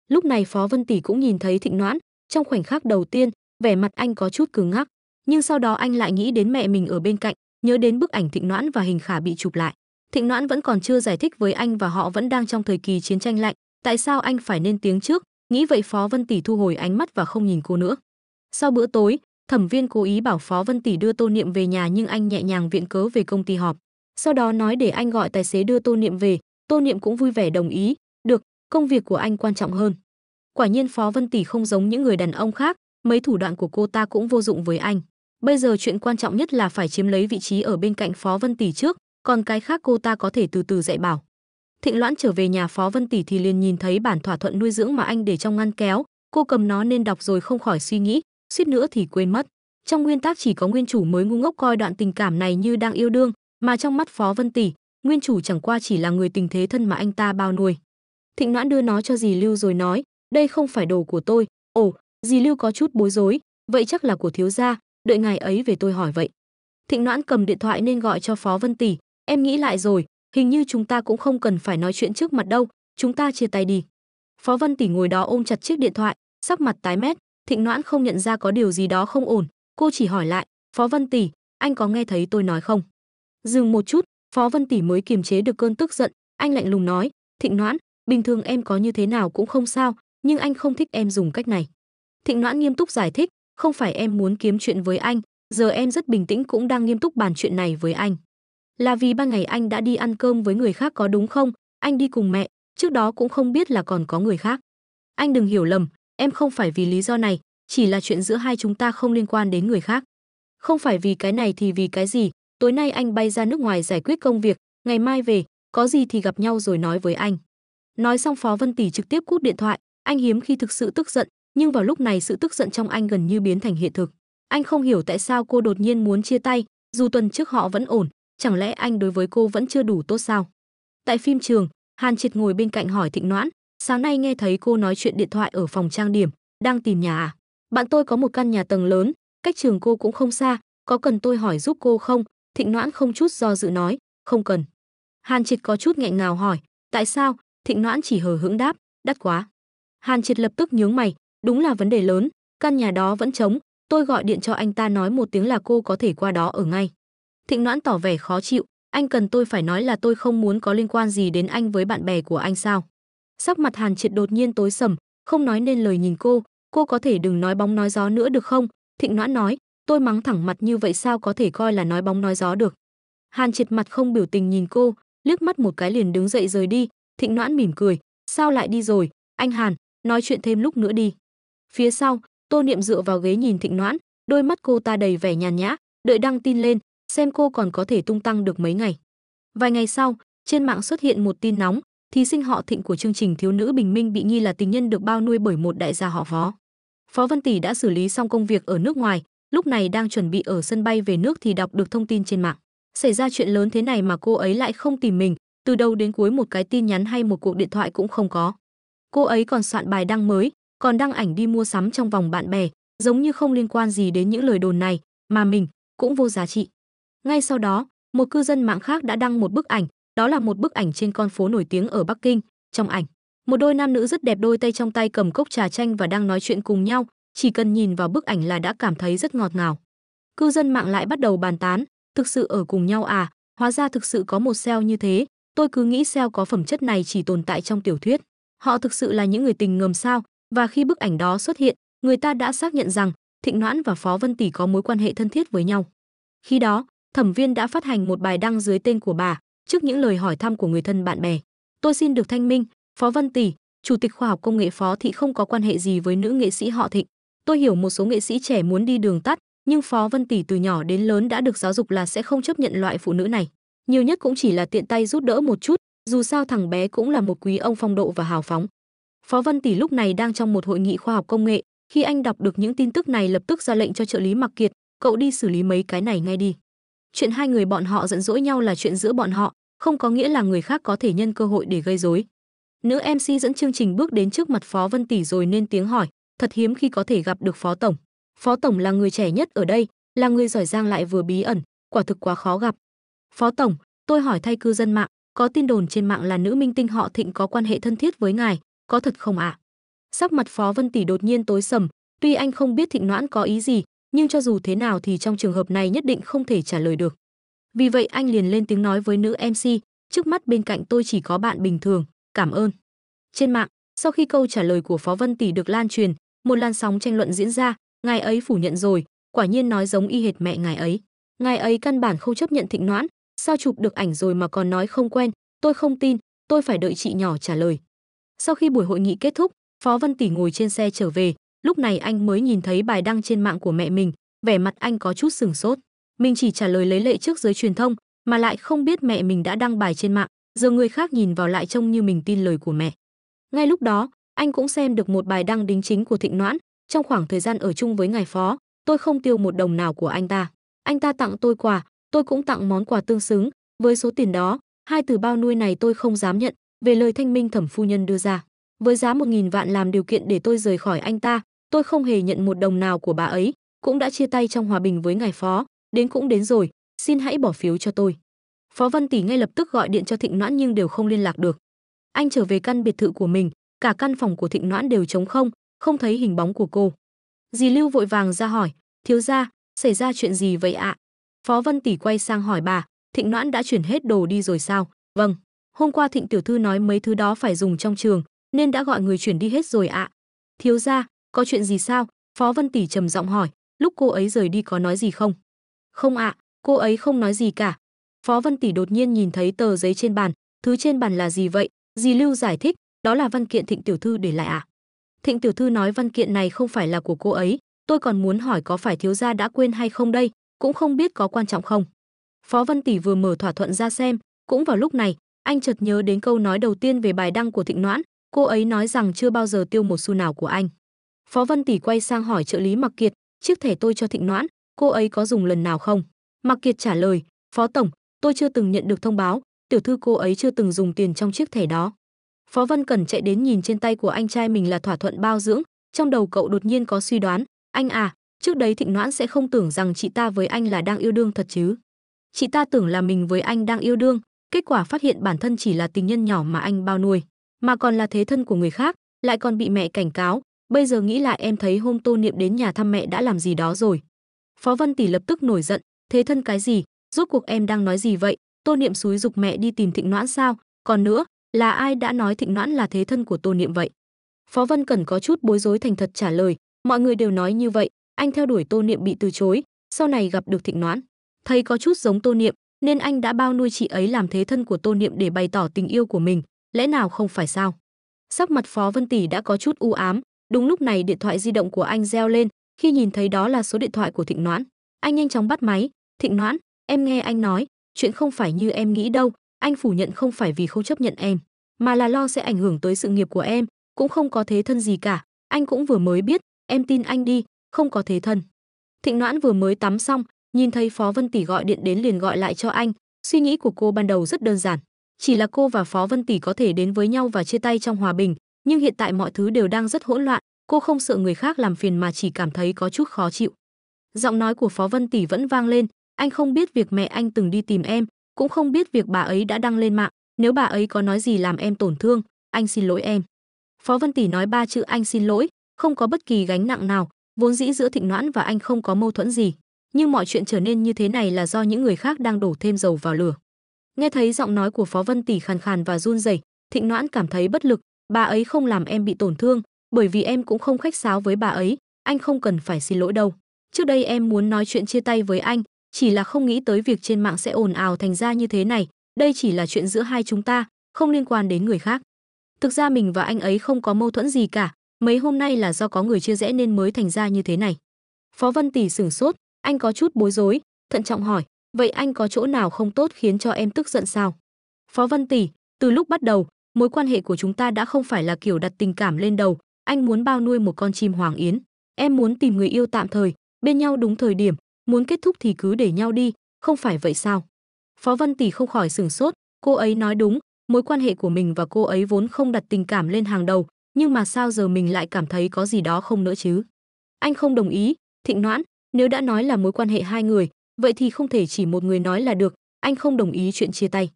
Lúc này Phó Vân Tỷ cũng nhìn thấy Thịnh Noãn, trong khoảnh khắc đầu tiên, vẻ mặt anh có chút cứng ngắc nhưng sau đó anh lại nghĩ đến mẹ mình ở bên cạnh nhớ đến bức ảnh thịnh noãn và hình khả bị chụp lại thịnh noãn vẫn còn chưa giải thích với anh và họ vẫn đang trong thời kỳ chiến tranh lạnh tại sao anh phải nên tiếng trước nghĩ vậy phó vân tỷ thu hồi ánh mắt và không nhìn cô nữa sau bữa tối thẩm viên cố ý bảo phó vân tỷ đưa tô niệm về nhà nhưng anh nhẹ nhàng viện cớ về công ty họp sau đó nói để anh gọi tài xế đưa tô niệm về tô niệm cũng vui vẻ đồng ý được công việc của anh quan trọng hơn quả nhiên phó vân tỷ không giống những người đàn ông khác mấy thủ đoạn của cô ta cũng vô dụng với anh Bây giờ chuyện quan trọng nhất là phải chiếm lấy vị trí ở bên cạnh Phó Vân Tỷ trước, còn cái khác cô ta có thể từ từ dạy bảo. Thịnh Loan trở về nhà Phó Vân Tỷ thì liền nhìn thấy bản thỏa thuận nuôi dưỡng mà anh để trong ngăn kéo, cô cầm nó nên đọc rồi không khỏi suy nghĩ, suýt nữa thì quên mất. Trong nguyên tác chỉ có nguyên chủ mới ngu ngốc coi đoạn tình cảm này như đang yêu đương, mà trong mắt Phó Vân Tỷ, nguyên chủ chẳng qua chỉ là người tình thế thân mà anh ta bao nuôi. Thịnh Noãn đưa nó cho dì Lưu rồi nói, đây không phải đồ của tôi, ồ, dì Lưu có chút bối rối, vậy chắc là của thiếu gia, đợi ngày ấy về tôi hỏi vậy. Thịnh Noãn cầm điện thoại nên gọi cho Phó Vân Tỷ, em nghĩ lại rồi, hình như chúng ta cũng không cần phải nói chuyện trước mặt đâu, chúng ta chia tay đi. Phó Vân Tỷ ngồi đó ôm chặt chiếc điện thoại, sắc mặt tái mét, Thịnh Noãn không nhận ra có điều gì đó không ổn, cô chỉ hỏi lại, "Phó Vân Tỷ, anh có nghe thấy tôi nói không?" Dừng một chút, Phó Vân Tỷ mới kiềm chế được cơn tức giận, anh lạnh lùng nói, "Thịnh Noãn, bình thường em có như thế nào cũng không sao, nhưng anh không thích em dùng cách này." Thịnh Noãn nghiêm túc giải thích, không phải em muốn kiếm chuyện với anh, giờ em rất bình tĩnh cũng đang nghiêm túc bàn chuyện này với anh. Là vì ban ngày anh đã đi ăn cơm với người khác có đúng không? Anh đi cùng mẹ, trước đó cũng không biết là còn có người khác. Anh đừng hiểu lầm, em không phải vì lý do này, chỉ là chuyện giữa hai chúng ta không liên quan đến người khác. Không phải vì cái này thì vì cái gì, tối nay anh bay ra nước ngoài giải quyết công việc, ngày mai về, có gì thì gặp nhau rồi nói với anh. Nói xong Phó Vân Tỷ trực tiếp cúp điện thoại, anh hiếm khi thực sự tức giận, nhưng vào lúc này sự tức giận trong anh gần như biến thành hiện thực anh không hiểu tại sao cô đột nhiên muốn chia tay dù tuần trước họ vẫn ổn chẳng lẽ anh đối với cô vẫn chưa đủ tốt sao tại phim trường hàn triệt ngồi bên cạnh hỏi thịnh noãn sáng nay nghe thấy cô nói chuyện điện thoại ở phòng trang điểm đang tìm nhà à bạn tôi có một căn nhà tầng lớn cách trường cô cũng không xa có cần tôi hỏi giúp cô không thịnh noãn không chút do dự nói không cần hàn triệt có chút nghẹn ngào hỏi tại sao thịnh noãn chỉ hờ hững đáp đắt quá hàn triệt lập tức nhướng mày Đúng là vấn đề lớn, căn nhà đó vẫn trống, tôi gọi điện cho anh ta nói một tiếng là cô có thể qua đó ở ngay. Thịnh Noãn tỏ vẻ khó chịu, anh cần tôi phải nói là tôi không muốn có liên quan gì đến anh với bạn bè của anh sao. Sắc mặt Hàn Triệt đột nhiên tối sầm, không nói nên lời nhìn cô, cô có thể đừng nói bóng nói gió nữa được không? Thịnh Noãn nói, tôi mắng thẳng mặt như vậy sao có thể coi là nói bóng nói gió được. Hàn Triệt mặt không biểu tình nhìn cô, liếc mắt một cái liền đứng dậy rời đi, Thịnh Noãn mỉm cười, sao lại đi rồi, anh Hàn, nói chuyện thêm lúc nữa đi. Phía sau, Tô Niệm dựa vào ghế nhìn Thịnh Noãn, đôi mắt cô ta đầy vẻ nhàn nhã, đợi đăng tin lên, xem cô còn có thể tung tăng được mấy ngày. Vài ngày sau, trên mạng xuất hiện một tin nóng, thí sinh họ Thịnh của chương trình Thiếu nữ Bình Minh bị nghi là tình nhân được bao nuôi bởi một đại gia họ Phó. Phó Văn Tỷ đã xử lý xong công việc ở nước ngoài, lúc này đang chuẩn bị ở sân bay về nước thì đọc được thông tin trên mạng. Xảy ra chuyện lớn thế này mà cô ấy lại không tìm mình, từ đầu đến cuối một cái tin nhắn hay một cuộc điện thoại cũng không có. Cô ấy còn soạn bài đăng mới, còn đăng ảnh đi mua sắm trong vòng bạn bè, giống như không liên quan gì đến những lời đồn này, mà mình cũng vô giá trị. Ngay sau đó, một cư dân mạng khác đã đăng một bức ảnh, đó là một bức ảnh trên con phố nổi tiếng ở Bắc Kinh. Trong ảnh, một đôi nam nữ rất đẹp đôi tay trong tay cầm cốc trà chanh và đang nói chuyện cùng nhau, chỉ cần nhìn vào bức ảnh là đã cảm thấy rất ngọt ngào. Cư dân mạng lại bắt đầu bàn tán, thực sự ở cùng nhau à, hóa ra thực sự có một sale như thế, tôi cứ nghĩ sale có phẩm chất này chỉ tồn tại trong tiểu thuyết. Họ thực sự là những người tình ngầm sao, và khi bức ảnh đó xuất hiện, người ta đã xác nhận rằng Thịnh Noãn và Phó Vân Tỷ có mối quan hệ thân thiết với nhau. Khi đó, thẩm viên đã phát hành một bài đăng dưới tên của bà trước những lời hỏi thăm của người thân bạn bè. Tôi xin được thanh minh, Phó Vân Tỷ, Chủ tịch Khoa học Công nghệ Phó Thị không có quan hệ gì với nữ nghệ sĩ họ Thịnh. Tôi hiểu một số nghệ sĩ trẻ muốn đi đường tắt, nhưng Phó Vân Tỷ từ nhỏ đến lớn đã được giáo dục là sẽ không chấp nhận loại phụ nữ này. Nhiều nhất cũng chỉ là tiện tay giúp đỡ một chút, dù sao thằng bé cũng là một quý ông phong độ và hào phóng. Phó Vân Tỷ lúc này đang trong một hội nghị khoa học công nghệ, khi anh đọc được những tin tức này lập tức ra lệnh cho trợ lý Mặc Kiệt, cậu đi xử lý mấy cái này ngay đi. Chuyện hai người bọn họ giận dỗi nhau là chuyện giữa bọn họ, không có nghĩa là người khác có thể nhân cơ hội để gây rối. Nữ MC dẫn chương trình bước đến trước mặt Phó Vân Tỷ rồi nên tiếng hỏi, thật hiếm khi có thể gặp được Phó Tổng. Phó Tổng là người trẻ nhất ở đây, là người giỏi giang lại vừa bí ẩn, quả thực quá khó gặp. Phó Tổng, tôi hỏi thay cư dân mạng, có tin đồn trên mạng là nữ minh tinh họ Thịnh có quan hệ thân thiết với ngài, có thật không ạ? À? Sắc mặt Phó Vân Tỷ đột nhiên tối sầm, tuy anh không biết Thịnh Noãn có ý gì, nhưng cho dù thế nào thì trong trường hợp này nhất định không thể trả lời được. Vì vậy anh liền lên tiếng nói với nữ MC, trước mắt bên cạnh tôi chỉ có bạn bình thường, cảm ơn. Trên mạng, sau khi câu trả lời của Phó Vân Tỷ được lan truyền, một làn sóng tranh luận diễn ra, ngài ấy phủ nhận rồi, quả nhiên nói giống y hệt mẹ ngài ấy. Ngài ấy căn bản không chấp nhận Thịnh Noãn, sao chụp được ảnh rồi mà còn nói không quen, tôi không tin, tôi phải đợi chị nhỏ trả lời. Sau khi buổi hội nghị kết thúc, Phó Vân Tỷ ngồi trên xe trở về, lúc này anh mới nhìn thấy bài đăng trên mạng của mẹ mình, vẻ mặt anh có chút sừng sốt. Mình chỉ trả lời lấy lệ trước giới truyền thông, mà lại không biết mẹ mình đã đăng bài trên mạng, giờ người khác nhìn vào lại trông như mình tin lời của mẹ. Ngay lúc đó, anh cũng xem được một bài đăng đính chính của Thịnh Noãn, trong khoảng thời gian ở chung với ngài phó, tôi không tiêu một đồng nào của anh ta. Anh ta tặng tôi quà, tôi cũng tặng món quà tương xứng, với số tiền đó, hai từ bao nuôi này tôi không dám nhận, về lời thanh minh thẩm phu nhân đưa ra. Với giá một nghìn vạn làm điều kiện để tôi rời khỏi anh ta, tôi không hề nhận một đồng nào của bà ấy, cũng đã chia tay trong hòa bình với ngài phó, đến cũng đến rồi, xin hãy bỏ phiếu cho tôi. Phó Văn Tỷ ngay lập tức gọi điện cho Thịnh Noãn nhưng đều không liên lạc được. Anh trở về căn biệt thự của mình, cả căn phòng của Thịnh Noãn đều trống không, không thấy hình bóng của cô. Dì Lưu vội vàng ra hỏi, thiếu gia, xảy ra chuyện gì vậy ạ? Phó văn Tỷ quay sang hỏi bà, Thịnh Noãn đã chuyển hết đồ đi rồi sao? Vâng hôm qua thịnh tiểu thư nói mấy thứ đó phải dùng trong trường nên đã gọi người chuyển đi hết rồi ạ thiếu ra có chuyện gì sao phó vân tỷ trầm giọng hỏi lúc cô ấy rời đi có nói gì không không ạ cô ấy không nói gì cả phó vân tỷ đột nhiên nhìn thấy tờ giấy trên bàn thứ trên bàn là gì vậy dì lưu giải thích đó là văn kiện thịnh tiểu thư để lại ạ thịnh tiểu thư nói văn kiện này không phải là của cô ấy tôi còn muốn hỏi có phải thiếu gia đã quên hay không đây cũng không biết có quan trọng không phó vân tỷ vừa mở thỏa thuận ra xem cũng vào lúc này anh chợt nhớ đến câu nói đầu tiên về bài đăng của Thịnh Noãn, cô ấy nói rằng chưa bao giờ tiêu một xu nào của anh. Phó Vân Tỷ quay sang hỏi trợ lý Mặc Kiệt, chiếc thẻ tôi cho Thịnh Noãn, cô ấy có dùng lần nào không? Mặc Kiệt trả lời, Phó Tổng, tôi chưa từng nhận được thông báo, tiểu thư cô ấy chưa từng dùng tiền trong chiếc thẻ đó. Phó Vân Cẩn chạy đến nhìn trên tay của anh trai mình là thỏa thuận bao dưỡng, trong đầu cậu đột nhiên có suy đoán, anh à, trước đấy Thịnh Noãn sẽ không tưởng rằng chị ta với anh là đang yêu đương thật chứ. Chị ta tưởng là mình với anh đang yêu đương, kết quả phát hiện bản thân chỉ là tình nhân nhỏ mà anh bao nuôi, mà còn là thế thân của người khác, lại còn bị mẹ cảnh cáo, bây giờ nghĩ lại em thấy hôm Tô Niệm đến nhà thăm mẹ đã làm gì đó rồi. Phó Vân Tỷ lập tức nổi giận, thế thân cái gì, rốt cuộc em đang nói gì vậy, Tô Niệm xúi dục mẹ đi tìm Thịnh Noãn sao, còn nữa, là ai đã nói Thịnh Noãn là thế thân của Tô Niệm vậy? Phó Vân cần có chút bối rối thành thật trả lời, mọi người đều nói như vậy, anh theo đuổi Tô Niệm bị từ chối, sau này gặp được Thịnh Noãn, thấy có chút giống Tô Niệm, nên anh đã bao nuôi chị ấy làm thế thân của Tô Niệm để bày tỏ tình yêu của mình, lẽ nào không phải sao? Sắc mặt Phó Vân Tỷ đã có chút u ám, đúng lúc này điện thoại di động của anh reo lên, khi nhìn thấy đó là số điện thoại của Thịnh Noãn, anh nhanh chóng bắt máy, "Thịnh Noãn, em nghe anh nói, chuyện không phải như em nghĩ đâu, anh phủ nhận không phải vì không chấp nhận em, mà là lo sẽ ảnh hưởng tới sự nghiệp của em, cũng không có thế thân gì cả, anh cũng vừa mới biết, em tin anh đi, không có thế thân." Thịnh Noãn vừa mới tắm xong, Nhìn thấy Phó Vân Tỷ gọi điện đến liền gọi lại cho anh, suy nghĩ của cô ban đầu rất đơn giản, chỉ là cô và Phó Vân Tỷ có thể đến với nhau và chia tay trong hòa bình, nhưng hiện tại mọi thứ đều đang rất hỗn loạn, cô không sợ người khác làm phiền mà chỉ cảm thấy có chút khó chịu. Giọng nói của Phó Vân Tỷ vẫn vang lên, anh không biết việc mẹ anh từng đi tìm em, cũng không biết việc bà ấy đã đăng lên mạng, nếu bà ấy có nói gì làm em tổn thương, anh xin lỗi em. Phó Vân Tỷ nói ba chữ anh xin lỗi, không có bất kỳ gánh nặng nào, vốn dĩ giữa Thịnh Noãn và anh không có mâu thuẫn gì nhưng mọi chuyện trở nên như thế này là do những người khác đang đổ thêm dầu vào lửa. Nghe thấy giọng nói của Phó Vân Tỷ khàn khàn và run rẩy, Thịnh Noãn cảm thấy bất lực, bà ấy không làm em bị tổn thương, bởi vì em cũng không khách sáo với bà ấy, anh không cần phải xin lỗi đâu. Trước đây em muốn nói chuyện chia tay với anh, chỉ là không nghĩ tới việc trên mạng sẽ ồn ào thành ra như thế này, đây chỉ là chuyện giữa hai chúng ta, không liên quan đến người khác. Thực ra mình và anh ấy không có mâu thuẫn gì cả, mấy hôm nay là do có người chia rẽ nên mới thành ra như thế này. Phó Vân Tỷ sửng sốt, anh có chút bối rối, thận trọng hỏi, vậy anh có chỗ nào không tốt khiến cho em tức giận sao? Phó Văn Tỷ, từ lúc bắt đầu, mối quan hệ của chúng ta đã không phải là kiểu đặt tình cảm lên đầu, anh muốn bao nuôi một con chim hoàng yến, em muốn tìm người yêu tạm thời, bên nhau đúng thời điểm, muốn kết thúc thì cứ để nhau đi, không phải vậy sao? Phó Văn Tỷ không khỏi sửng sốt, cô ấy nói đúng, mối quan hệ của mình và cô ấy vốn không đặt tình cảm lên hàng đầu, nhưng mà sao giờ mình lại cảm thấy có gì đó không nữa chứ? Anh không đồng ý, Thịnh Noãn, nếu đã nói là mối quan hệ hai người, vậy thì không thể chỉ một người nói là được, anh không đồng ý chuyện chia tay.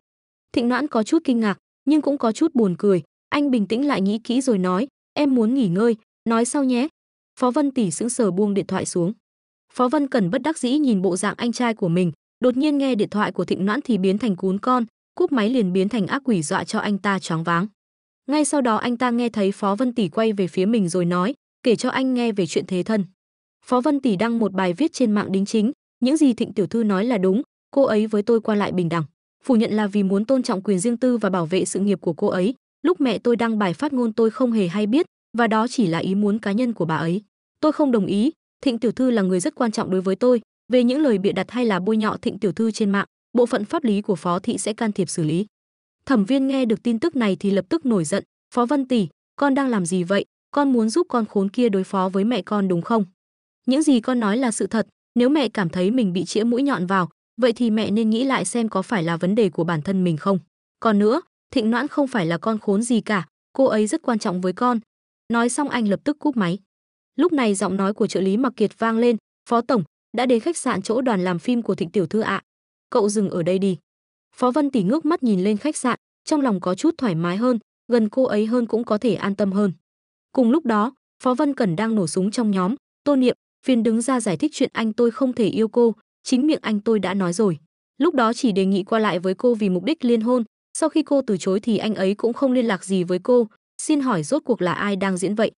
Thịnh Noãn có chút kinh ngạc, nhưng cũng có chút buồn cười, anh bình tĩnh lại nghĩ kỹ rồi nói, em muốn nghỉ ngơi, nói sau nhé. Phó Vân tỷ sững sờ buông điện thoại xuống. Phó Vân cần bất đắc dĩ nhìn bộ dạng anh trai của mình, đột nhiên nghe điện thoại của Thịnh Noãn thì biến thành cún con, cúp máy liền biến thành ác quỷ dọa cho anh ta choáng váng. Ngay sau đó anh ta nghe thấy Phó Vân tỷ quay về phía mình rồi nói, kể cho anh nghe về chuyện thế thân. Phó Vân Tỷ đăng một bài viết trên mạng đính chính, những gì Thịnh tiểu thư nói là đúng, cô ấy với tôi qua lại bình đẳng. Phủ nhận là vì muốn tôn trọng quyền riêng tư và bảo vệ sự nghiệp của cô ấy, lúc mẹ tôi đăng bài phát ngôn tôi không hề hay biết, và đó chỉ là ý muốn cá nhân của bà ấy. Tôi không đồng ý, Thịnh tiểu thư là người rất quan trọng đối với tôi, về những lời bịa đặt hay là bôi nhọ Thịnh tiểu thư trên mạng, bộ phận pháp lý của phó thị sẽ can thiệp xử lý. Thẩm Viên nghe được tin tức này thì lập tức nổi giận, "Phó Vân tỷ, con đang làm gì vậy? Con muốn giúp con khốn kia đối phó với mẹ con đúng không?" những gì con nói là sự thật nếu mẹ cảm thấy mình bị chĩa mũi nhọn vào vậy thì mẹ nên nghĩ lại xem có phải là vấn đề của bản thân mình không còn nữa thịnh noãn không phải là con khốn gì cả cô ấy rất quan trọng với con nói xong anh lập tức cúp máy lúc này giọng nói của trợ lý mặc kiệt vang lên phó tổng đã đến khách sạn chỗ đoàn làm phim của thịnh tiểu thư ạ cậu dừng ở đây đi phó vân tỉ ngước mắt nhìn lên khách sạn trong lòng có chút thoải mái hơn gần cô ấy hơn cũng có thể an tâm hơn cùng lúc đó phó vân Cần đang nổ súng trong nhóm tô niệm phiền đứng ra giải thích chuyện anh tôi không thể yêu cô, chính miệng anh tôi đã nói rồi. Lúc đó chỉ đề nghị qua lại với cô vì mục đích liên hôn, sau khi cô từ chối thì anh ấy cũng không liên lạc gì với cô, xin hỏi rốt cuộc là ai đang diễn vậy.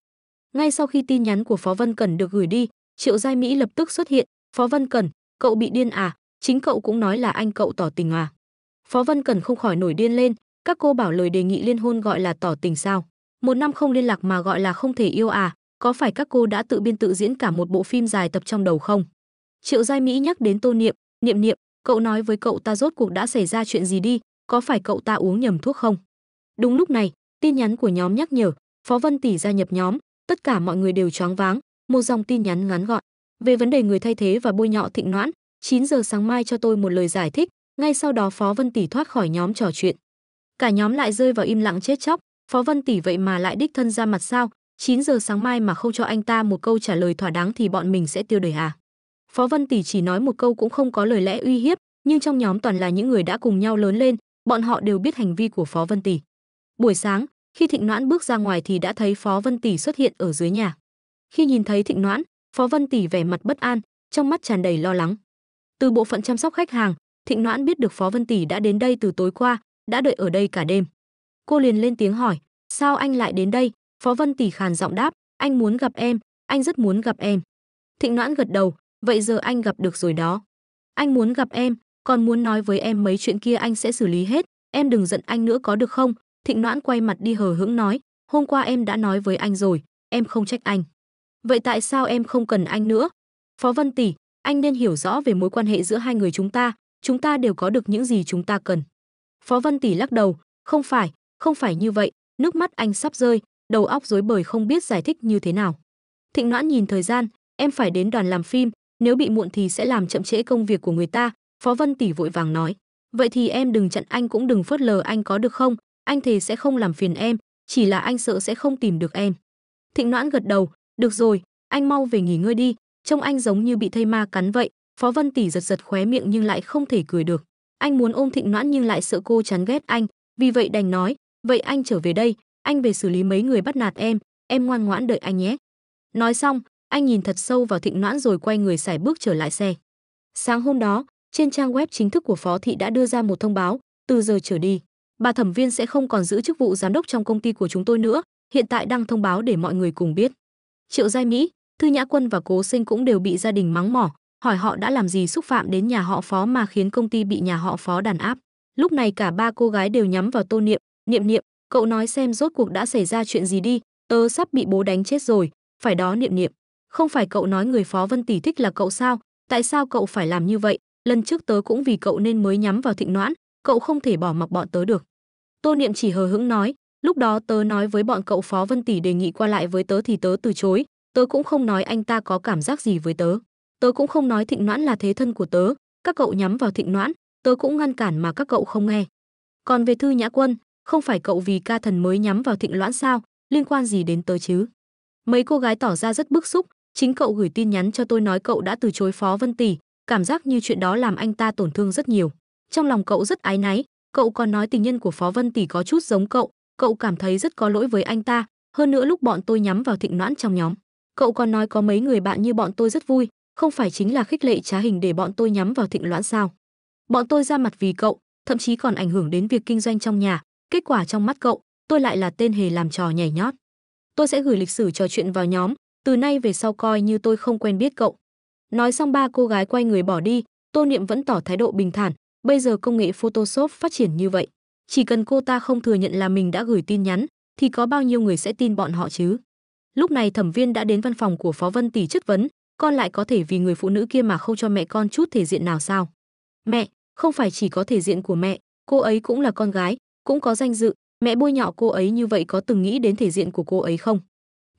Ngay sau khi tin nhắn của Phó Vân Cẩn được gửi đi, Triệu Giai Mỹ lập tức xuất hiện, Phó Vân Cẩn, cậu bị điên à, chính cậu cũng nói là anh cậu tỏ tình à. Phó Vân Cẩn không khỏi nổi điên lên, các cô bảo lời đề nghị liên hôn gọi là tỏ tình sao. Một năm không liên lạc mà gọi là không thể yêu à, có phải các cô đã tự biên tự diễn cả một bộ phim dài tập trong đầu không? Triệu Giai Mỹ nhắc đến Tô Niệm, Niệm Niệm, cậu nói với cậu ta rốt cuộc đã xảy ra chuyện gì đi, có phải cậu ta uống nhầm thuốc không? Đúng lúc này, tin nhắn của nhóm nhắc nhở, Phó Vân Tỷ gia nhập nhóm, tất cả mọi người đều choáng váng, một dòng tin nhắn ngắn gọn. Về vấn đề người thay thế và bôi nhọ Thịnh Noãn, 9 giờ sáng mai cho tôi một lời giải thích, ngay sau đó Phó Vân Tỷ thoát khỏi nhóm trò chuyện. Cả nhóm lại rơi vào im lặng chết chóc, Phó Vân Tỷ vậy mà lại đích thân ra mặt sao, 9 giờ sáng mai mà không cho anh ta một câu trả lời thỏa đáng thì bọn mình sẽ tiêu đời à? Phó Vân Tỷ chỉ nói một câu cũng không có lời lẽ uy hiếp, nhưng trong nhóm toàn là những người đã cùng nhau lớn lên, bọn họ đều biết hành vi của Phó Vân Tỷ. Buổi sáng, khi Thịnh Noãn bước ra ngoài thì đã thấy Phó Vân Tỷ xuất hiện ở dưới nhà. Khi nhìn thấy Thịnh Noãn, Phó Vân Tỷ vẻ mặt bất an, trong mắt tràn đầy lo lắng. Từ bộ phận chăm sóc khách hàng, Thịnh Noãn biết được Phó Vân Tỷ đã đến đây từ tối qua, đã đợi ở đây cả đêm. Cô liền lên tiếng hỏi, sao anh lại đến đây, Phó Vân Tỷ khàn giọng đáp, anh muốn gặp em, anh rất muốn gặp em. Thịnh Noãn gật đầu, vậy giờ anh gặp được rồi đó. Anh muốn gặp em, còn muốn nói với em mấy chuyện kia anh sẽ xử lý hết, em đừng giận anh nữa có được không? Thịnh Noãn quay mặt đi hờ hững nói, hôm qua em đã nói với anh rồi, em không trách anh. Vậy tại sao em không cần anh nữa? Phó Vân Tỷ, anh nên hiểu rõ về mối quan hệ giữa hai người chúng ta, chúng ta đều có được những gì chúng ta cần. Phó Vân Tỷ lắc đầu, không phải, không phải như vậy, nước mắt anh sắp rơi, đầu óc rối bời không biết giải thích như thế nào. Thịnh Noãn nhìn thời gian, em phải đến đoàn làm phim, nếu bị muộn thì sẽ làm chậm trễ công việc của người ta, Phó Vân tỷ vội vàng nói. Vậy thì em đừng chặn anh cũng đừng phớt lờ anh có được không, anh thề sẽ không làm phiền em, chỉ là anh sợ sẽ không tìm được em. Thịnh Noãn gật đầu, được rồi, anh mau về nghỉ ngơi đi, trông anh giống như bị thây ma cắn vậy, Phó Vân tỷ giật giật khóe miệng nhưng lại không thể cười được. Anh muốn ôm Thịnh Noãn nhưng lại sợ cô chán ghét anh, vì vậy đành nói, vậy anh trở về đây, anh về xử lý mấy người bắt nạt em, em ngoan ngoãn đợi anh nhé. Nói xong, anh nhìn thật sâu vào Thịnh Noãn rồi quay người xài bước trở lại xe. Sáng hôm đó, trên trang web chính thức của Phó Thị đã đưa ra một thông báo, từ giờ trở đi, bà thẩm viên sẽ không còn giữ chức vụ giám đốc trong công ty của chúng tôi nữa, hiện tại đang thông báo để mọi người cùng biết. Triệu Giai Mỹ, Thư Nhã Quân và Cố Sinh cũng đều bị gia đình mắng mỏ, hỏi họ đã làm gì xúc phạm đến nhà họ Phó mà khiến công ty bị nhà họ Phó đàn áp. Lúc này cả ba cô gái đều nhắm vào Tô Niệm, Niệm Niệm, cậu nói xem rốt cuộc đã xảy ra chuyện gì đi, tớ sắp bị bố đánh chết rồi, phải đó niệm niệm. Không phải cậu nói người phó vân tỷ thích là cậu sao, tại sao cậu phải làm như vậy, lần trước tớ cũng vì cậu nên mới nhắm vào thịnh noãn, cậu không thể bỏ mặc bọn tớ được. Tô niệm chỉ hờ hững nói, lúc đó tớ nói với bọn cậu phó vân tỷ đề nghị qua lại với tớ thì tớ từ chối, tớ cũng không nói anh ta có cảm giác gì với tớ. Tớ cũng không nói thịnh noãn là thế thân của tớ, các cậu nhắm vào thịnh noãn, tớ cũng ngăn cản mà các cậu không nghe. Còn về thư nhã quân, không phải cậu vì ca thần mới nhắm vào thịnh loãn sao liên quan gì đến tớ chứ mấy cô gái tỏ ra rất bức xúc chính cậu gửi tin nhắn cho tôi nói cậu đã từ chối phó vân tỷ cảm giác như chuyện đó làm anh ta tổn thương rất nhiều trong lòng cậu rất ái náy cậu còn nói tình nhân của phó vân tỷ có chút giống cậu cậu cảm thấy rất có lỗi với anh ta hơn nữa lúc bọn tôi nhắm vào thịnh loãn trong nhóm cậu còn nói có mấy người bạn như bọn tôi rất vui không phải chính là khích lệ trá hình để bọn tôi nhắm vào thịnh loãn sao bọn tôi ra mặt vì cậu thậm chí còn ảnh hưởng đến việc kinh doanh trong nhà Kết quả trong mắt cậu, tôi lại là tên hề làm trò nhảy nhót. Tôi sẽ gửi lịch sử trò chuyện vào nhóm, từ nay về sau coi như tôi không quen biết cậu. Nói xong ba cô gái quay người bỏ đi, Tô Niệm vẫn tỏ thái độ bình thản, bây giờ công nghệ Photoshop phát triển như vậy, chỉ cần cô ta không thừa nhận là mình đã gửi tin nhắn thì có bao nhiêu người sẽ tin bọn họ chứ. Lúc này thẩm viên đã đến văn phòng của Phó Vân Tỷ chất vấn, con lại có thể vì người phụ nữ kia mà không cho mẹ con chút thể diện nào sao? Mẹ, không phải chỉ có thể diện của mẹ, cô ấy cũng là con gái, cũng có danh dự, mẹ bôi nhọ cô ấy như vậy có từng nghĩ đến thể diện của cô ấy không?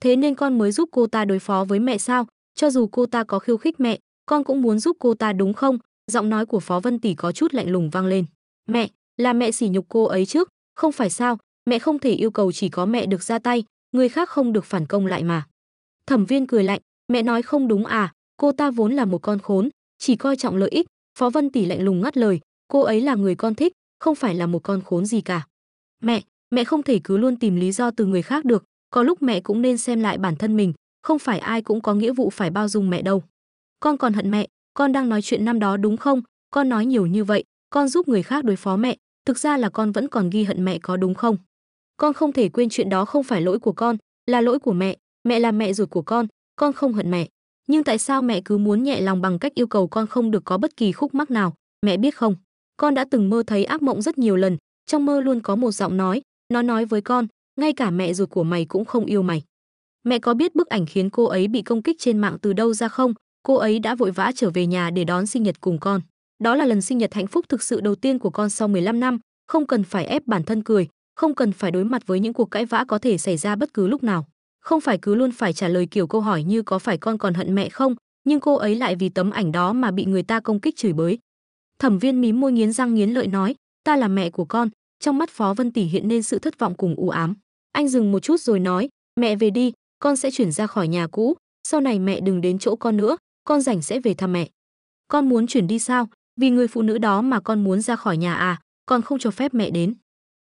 Thế nên con mới giúp cô ta đối phó với mẹ sao? Cho dù cô ta có khiêu khích mẹ, con cũng muốn giúp cô ta đúng không? Giọng nói của Phó Vân Tỷ có chút lạnh lùng vang lên. Mẹ, là mẹ sỉ nhục cô ấy trước, không phải sao? Mẹ không thể yêu cầu chỉ có mẹ được ra tay, người khác không được phản công lại mà. Thẩm Viên cười lạnh, mẹ nói không đúng à? Cô ta vốn là một con khốn, chỉ coi trọng lợi ích. Phó Vân Tỷ lạnh lùng ngắt lời, cô ấy là người con thích, không phải là một con khốn gì cả. Mẹ, mẹ không thể cứ luôn tìm lý do từ người khác được, có lúc mẹ cũng nên xem lại bản thân mình, không phải ai cũng có nghĩa vụ phải bao dung mẹ đâu. Con còn hận mẹ, con đang nói chuyện năm đó đúng không? Con nói nhiều như vậy, con giúp người khác đối phó mẹ, thực ra là con vẫn còn ghi hận mẹ có đúng không? Con không thể quên chuyện đó không phải lỗi của con, là lỗi của mẹ, mẹ là mẹ ruột của con, con không hận mẹ. Nhưng tại sao mẹ cứ muốn nhẹ lòng bằng cách yêu cầu con không được có bất kỳ khúc mắc nào, mẹ biết không? Con đã từng mơ thấy ác mộng rất nhiều lần, trong mơ luôn có một giọng nói, nó nói với con, ngay cả mẹ ruột của mày cũng không yêu mày. Mẹ có biết bức ảnh khiến cô ấy bị công kích trên mạng từ đâu ra không? Cô ấy đã vội vã trở về nhà để đón sinh nhật cùng con. Đó là lần sinh nhật hạnh phúc thực sự đầu tiên của con sau 15 năm, không cần phải ép bản thân cười, không cần phải đối mặt với những cuộc cãi vã có thể xảy ra bất cứ lúc nào. Không phải cứ luôn phải trả lời kiểu câu hỏi như có phải con còn hận mẹ không, nhưng cô ấy lại vì tấm ảnh đó mà bị người ta công kích chửi bới. Thẩm Viên mí môi nghiến răng nghiến lợi nói, "Ta là mẹ của con." Trong mắt Phó Vân tỷ hiện lên sự thất vọng cùng u ám. Anh dừng một chút rồi nói, "Mẹ về đi, con sẽ chuyển ra khỏi nhà cũ, sau này mẹ đừng đến chỗ con nữa, con rảnh sẽ về thăm mẹ." "Con muốn chuyển đi sao? Vì người phụ nữ đó mà con muốn ra khỏi nhà à? Con không cho phép mẹ đến."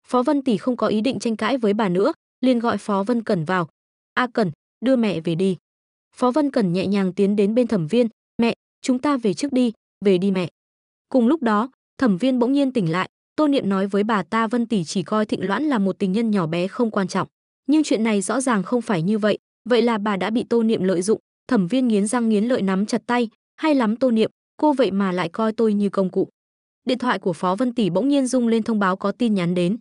Phó Vân tỷ không có ý định tranh cãi với bà nữa, liền gọi Phó Vân Cẩn vào. "A à Cẩn, đưa mẹ về đi." Phó Vân Cẩn nhẹ nhàng tiến đến bên Thẩm Viên, "Mẹ, chúng ta về trước đi, về đi mẹ." Cùng lúc đó, Thẩm Viên bỗng nhiên tỉnh lại, Tô Niệm nói với bà ta Vân tỷ chỉ coi Thịnh Loãn là một tình nhân nhỏ bé không quan trọng, nhưng chuyện này rõ ràng không phải như vậy, vậy là bà đã bị Tô Niệm lợi dụng, Thẩm Viên nghiến răng nghiến lợi nắm chặt tay, hay lắm Tô Niệm, cô vậy mà lại coi tôi như công cụ. Điện thoại của Phó Vân tỷ bỗng nhiên rung lên thông báo có tin nhắn đến.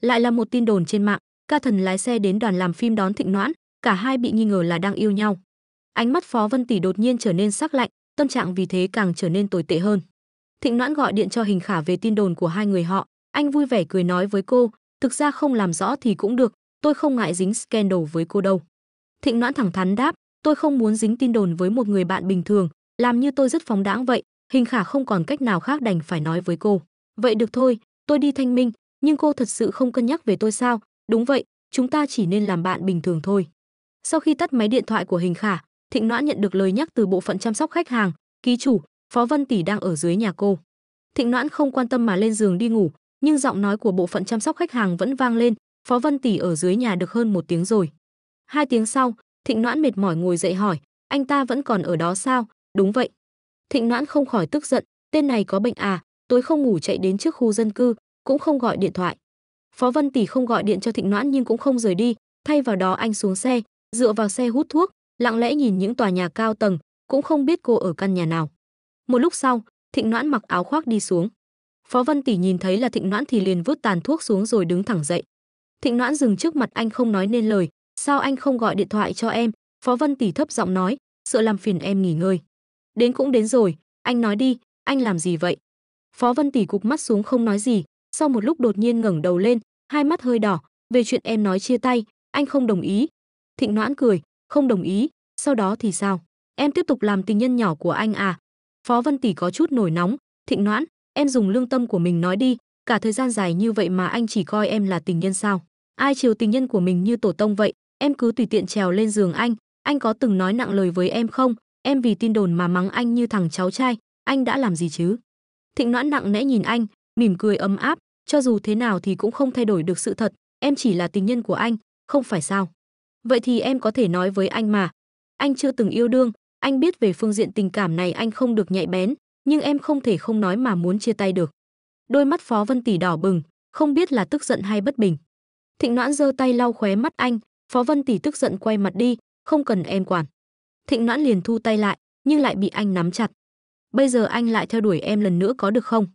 Lại là một tin đồn trên mạng, ca thần lái xe đến đoàn làm phim đón Thịnh Noãn, cả hai bị nghi ngờ là đang yêu nhau. Ánh mắt Phó Vân tỷ đột nhiên trở nên sắc lạnh, tâm trạng vì thế càng trở nên tồi tệ hơn. Thịnh Noãn gọi điện cho Hình Khả về tin đồn của hai người họ, anh vui vẻ cười nói với cô, thực ra không làm rõ thì cũng được, tôi không ngại dính scandal với cô đâu. Thịnh Noãn thẳng thắn đáp, tôi không muốn dính tin đồn với một người bạn bình thường, làm như tôi rất phóng đãng vậy, Hình Khả không còn cách nào khác đành phải nói với cô. Vậy được thôi, tôi đi thanh minh, nhưng cô thật sự không cân nhắc về tôi sao? Đúng vậy, chúng ta chỉ nên làm bạn bình thường thôi. Sau khi tắt máy điện thoại của Hình Khả, Thịnh Noãn nhận được lời nhắc từ bộ phận chăm sóc khách hàng, ký chủ, Phó Vân Tỷ đang ở dưới nhà cô. Thịnh Noãn không quan tâm mà lên giường đi ngủ, nhưng giọng nói của bộ phận chăm sóc khách hàng vẫn vang lên, Phó Vân Tỷ ở dưới nhà được hơn một tiếng rồi. Hai tiếng sau, Thịnh Noãn mệt mỏi ngồi dậy hỏi, anh ta vẫn còn ở đó sao? Đúng vậy. Thịnh Noãn không khỏi tức giận, tên này có bệnh à, tối không ngủ chạy đến trước khu dân cư, cũng không gọi điện thoại. Phó Vân Tỷ không gọi điện cho Thịnh Noãn nhưng cũng không rời đi, thay vào đó anh xuống xe, dựa vào xe hút thuốc, lặng lẽ nhìn những tòa nhà cao tầng, cũng không biết cô ở căn nhà nào. Một lúc sau, Thịnh Noãn mặc áo khoác đi xuống. Phó Vân Tỷ nhìn thấy là Thịnh Noãn thì liền vứt tàn thuốc xuống rồi đứng thẳng dậy. Thịnh Noãn dừng trước mặt anh không nói nên lời, "Sao anh không gọi điện thoại cho em?" Phó Vân Tỷ thấp giọng nói, "Sợ làm phiền em nghỉ ngơi." "Đến cũng đến rồi, anh nói đi, anh làm gì vậy?" Phó Vân Tỷ cụp mắt xuống không nói gì, sau một lúc đột nhiên ngẩng đầu lên, hai mắt hơi đỏ, "Về chuyện em nói chia tay, anh không đồng ý." Thịnh Noãn cười, "Không đồng ý, sau đó thì sao? Em tiếp tục làm tình nhân nhỏ của anh à?" Phó Vân Tỷ có chút nổi nóng, "Thịnh Noãn, em dùng lương tâm của mình nói đi, cả thời gian dài như vậy mà anh chỉ coi em là tình nhân sao? Ai chiều tình nhân của mình như tổ tông vậy, em cứ tùy tiện trèo lên giường anh, anh có từng nói nặng lời với em không? Em vì tin đồn mà mắng anh như thằng cháu trai, anh đã làm gì chứ?" Thịnh Noãn nặng nẽ nhìn anh, mỉm cười ấm áp, cho dù thế nào thì cũng không thay đổi được sự thật, em chỉ là tình nhân của anh, không phải sao? Vậy thì em có thể nói với anh mà, anh chưa từng yêu đương, anh biết về phương diện tình cảm này anh không được nhạy bén, nhưng em không thể không nói mà muốn chia tay được. Đôi mắt Phó Vân Tỷ đỏ bừng, không biết là tức giận hay bất bình. Thịnh Noãn giơ tay lau khóe mắt anh, Phó Vân Tỷ tức giận quay mặt đi, không cần em quản. Thịnh Noãn liền thu tay lại, nhưng lại bị anh nắm chặt. Bây giờ anh lại theo đuổi em lần nữa có được không?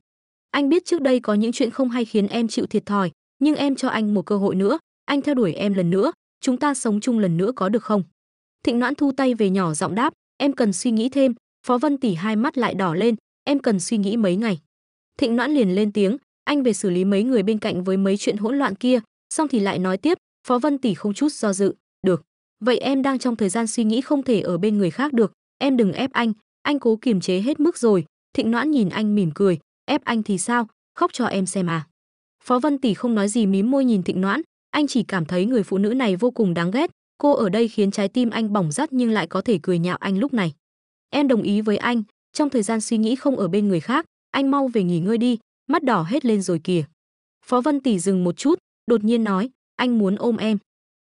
Anh biết trước đây có những chuyện không hay khiến em chịu thiệt thòi, nhưng em cho anh một cơ hội nữa, anh theo đuổi em lần nữa, chúng ta sống chung lần nữa có được không? Thịnh Noãn thu tay về nhỏ giọng đáp, Em cần suy nghĩ thêm, Phó Vân Tỷ hai mắt lại đỏ lên, em cần suy nghĩ mấy ngày. Thịnh Noãn liền lên tiếng, anh về xử lý mấy người bên cạnh với mấy chuyện hỗn loạn kia, xong thì lại nói tiếp, Phó Vân Tỷ không chút do dự, được. Vậy em đang trong thời gian suy nghĩ không thể ở bên người khác được, em đừng ép anh, anh cố kiềm chế hết mức rồi. Thịnh Noãn nhìn anh mỉm cười, ép anh thì sao, khóc cho em xem à. Phó Vân Tỷ không nói gì mím môi nhìn Thịnh Noãn, anh chỉ cảm thấy người phụ nữ này vô cùng đáng ghét, Cô ở đây khiến trái tim anh bỏng rát nhưng lại có thể cười nhạo anh lúc này. Em đồng ý với anh, trong thời gian suy nghĩ không ở bên người khác, anh mau về nghỉ ngơi đi, mắt đỏ hết lên rồi kìa. Phó Vân Tỷ dừng một chút, đột nhiên nói, anh muốn ôm em.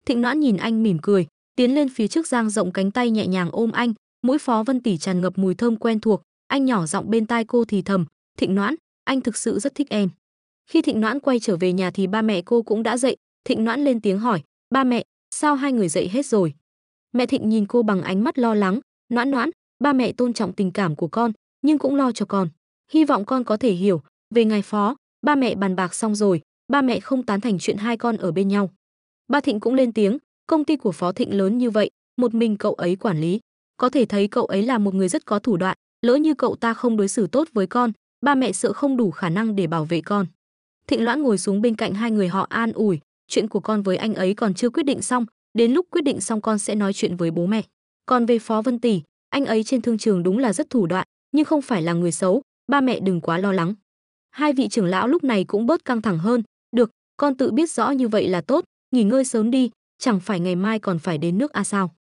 Thịnh Noãn nhìn anh mỉm cười, tiến lên phía trước giang rộng cánh tay nhẹ nhàng ôm anh, mũi Phó Vân Tỷ tràn ngập mùi thơm quen thuộc, anh nhỏ giọng bên tai cô thì thầm, "Thịnh Noãn, anh thực sự rất thích em." Khi Thịnh Noãn quay trở về nhà thì ba mẹ cô cũng đã dậy, Thịnh Noãn lên tiếng hỏi, "Ba mẹ, Sao hai người dậy hết rồi? Mẹ Thịnh nhìn cô bằng ánh mắt lo lắng, noãn noãn, ba mẹ tôn trọng tình cảm của con, nhưng cũng lo cho con. Hy vọng con có thể hiểu, về ngài phó, ba mẹ bàn bạc xong rồi, ba mẹ không tán thành chuyện hai con ở bên nhau. Ba Thịnh cũng lên tiếng, công ty của Phó Thịnh lớn như vậy, một mình cậu ấy quản lý. Có thể thấy cậu ấy là một người rất có thủ đoạn, lỡ như cậu ta không đối xử tốt với con, ba mẹ sợ không đủ khả năng để bảo vệ con. Thịnh Loãn ngồi xuống bên cạnh hai người họ an ủi, chuyện của con với anh ấy còn chưa quyết định xong, đến lúc quyết định xong con sẽ nói chuyện với bố mẹ. Còn về Phó Vân Tỷ, anh ấy trên thương trường đúng là rất thủ đoạn, nhưng không phải là người xấu, ba mẹ đừng quá lo lắng. Hai vị trưởng lão lúc này cũng bớt căng thẳng hơn, được, con tự biết rõ như vậy là tốt, nghỉ ngơi sớm đi, chẳng phải ngày mai còn phải đến nước A sao.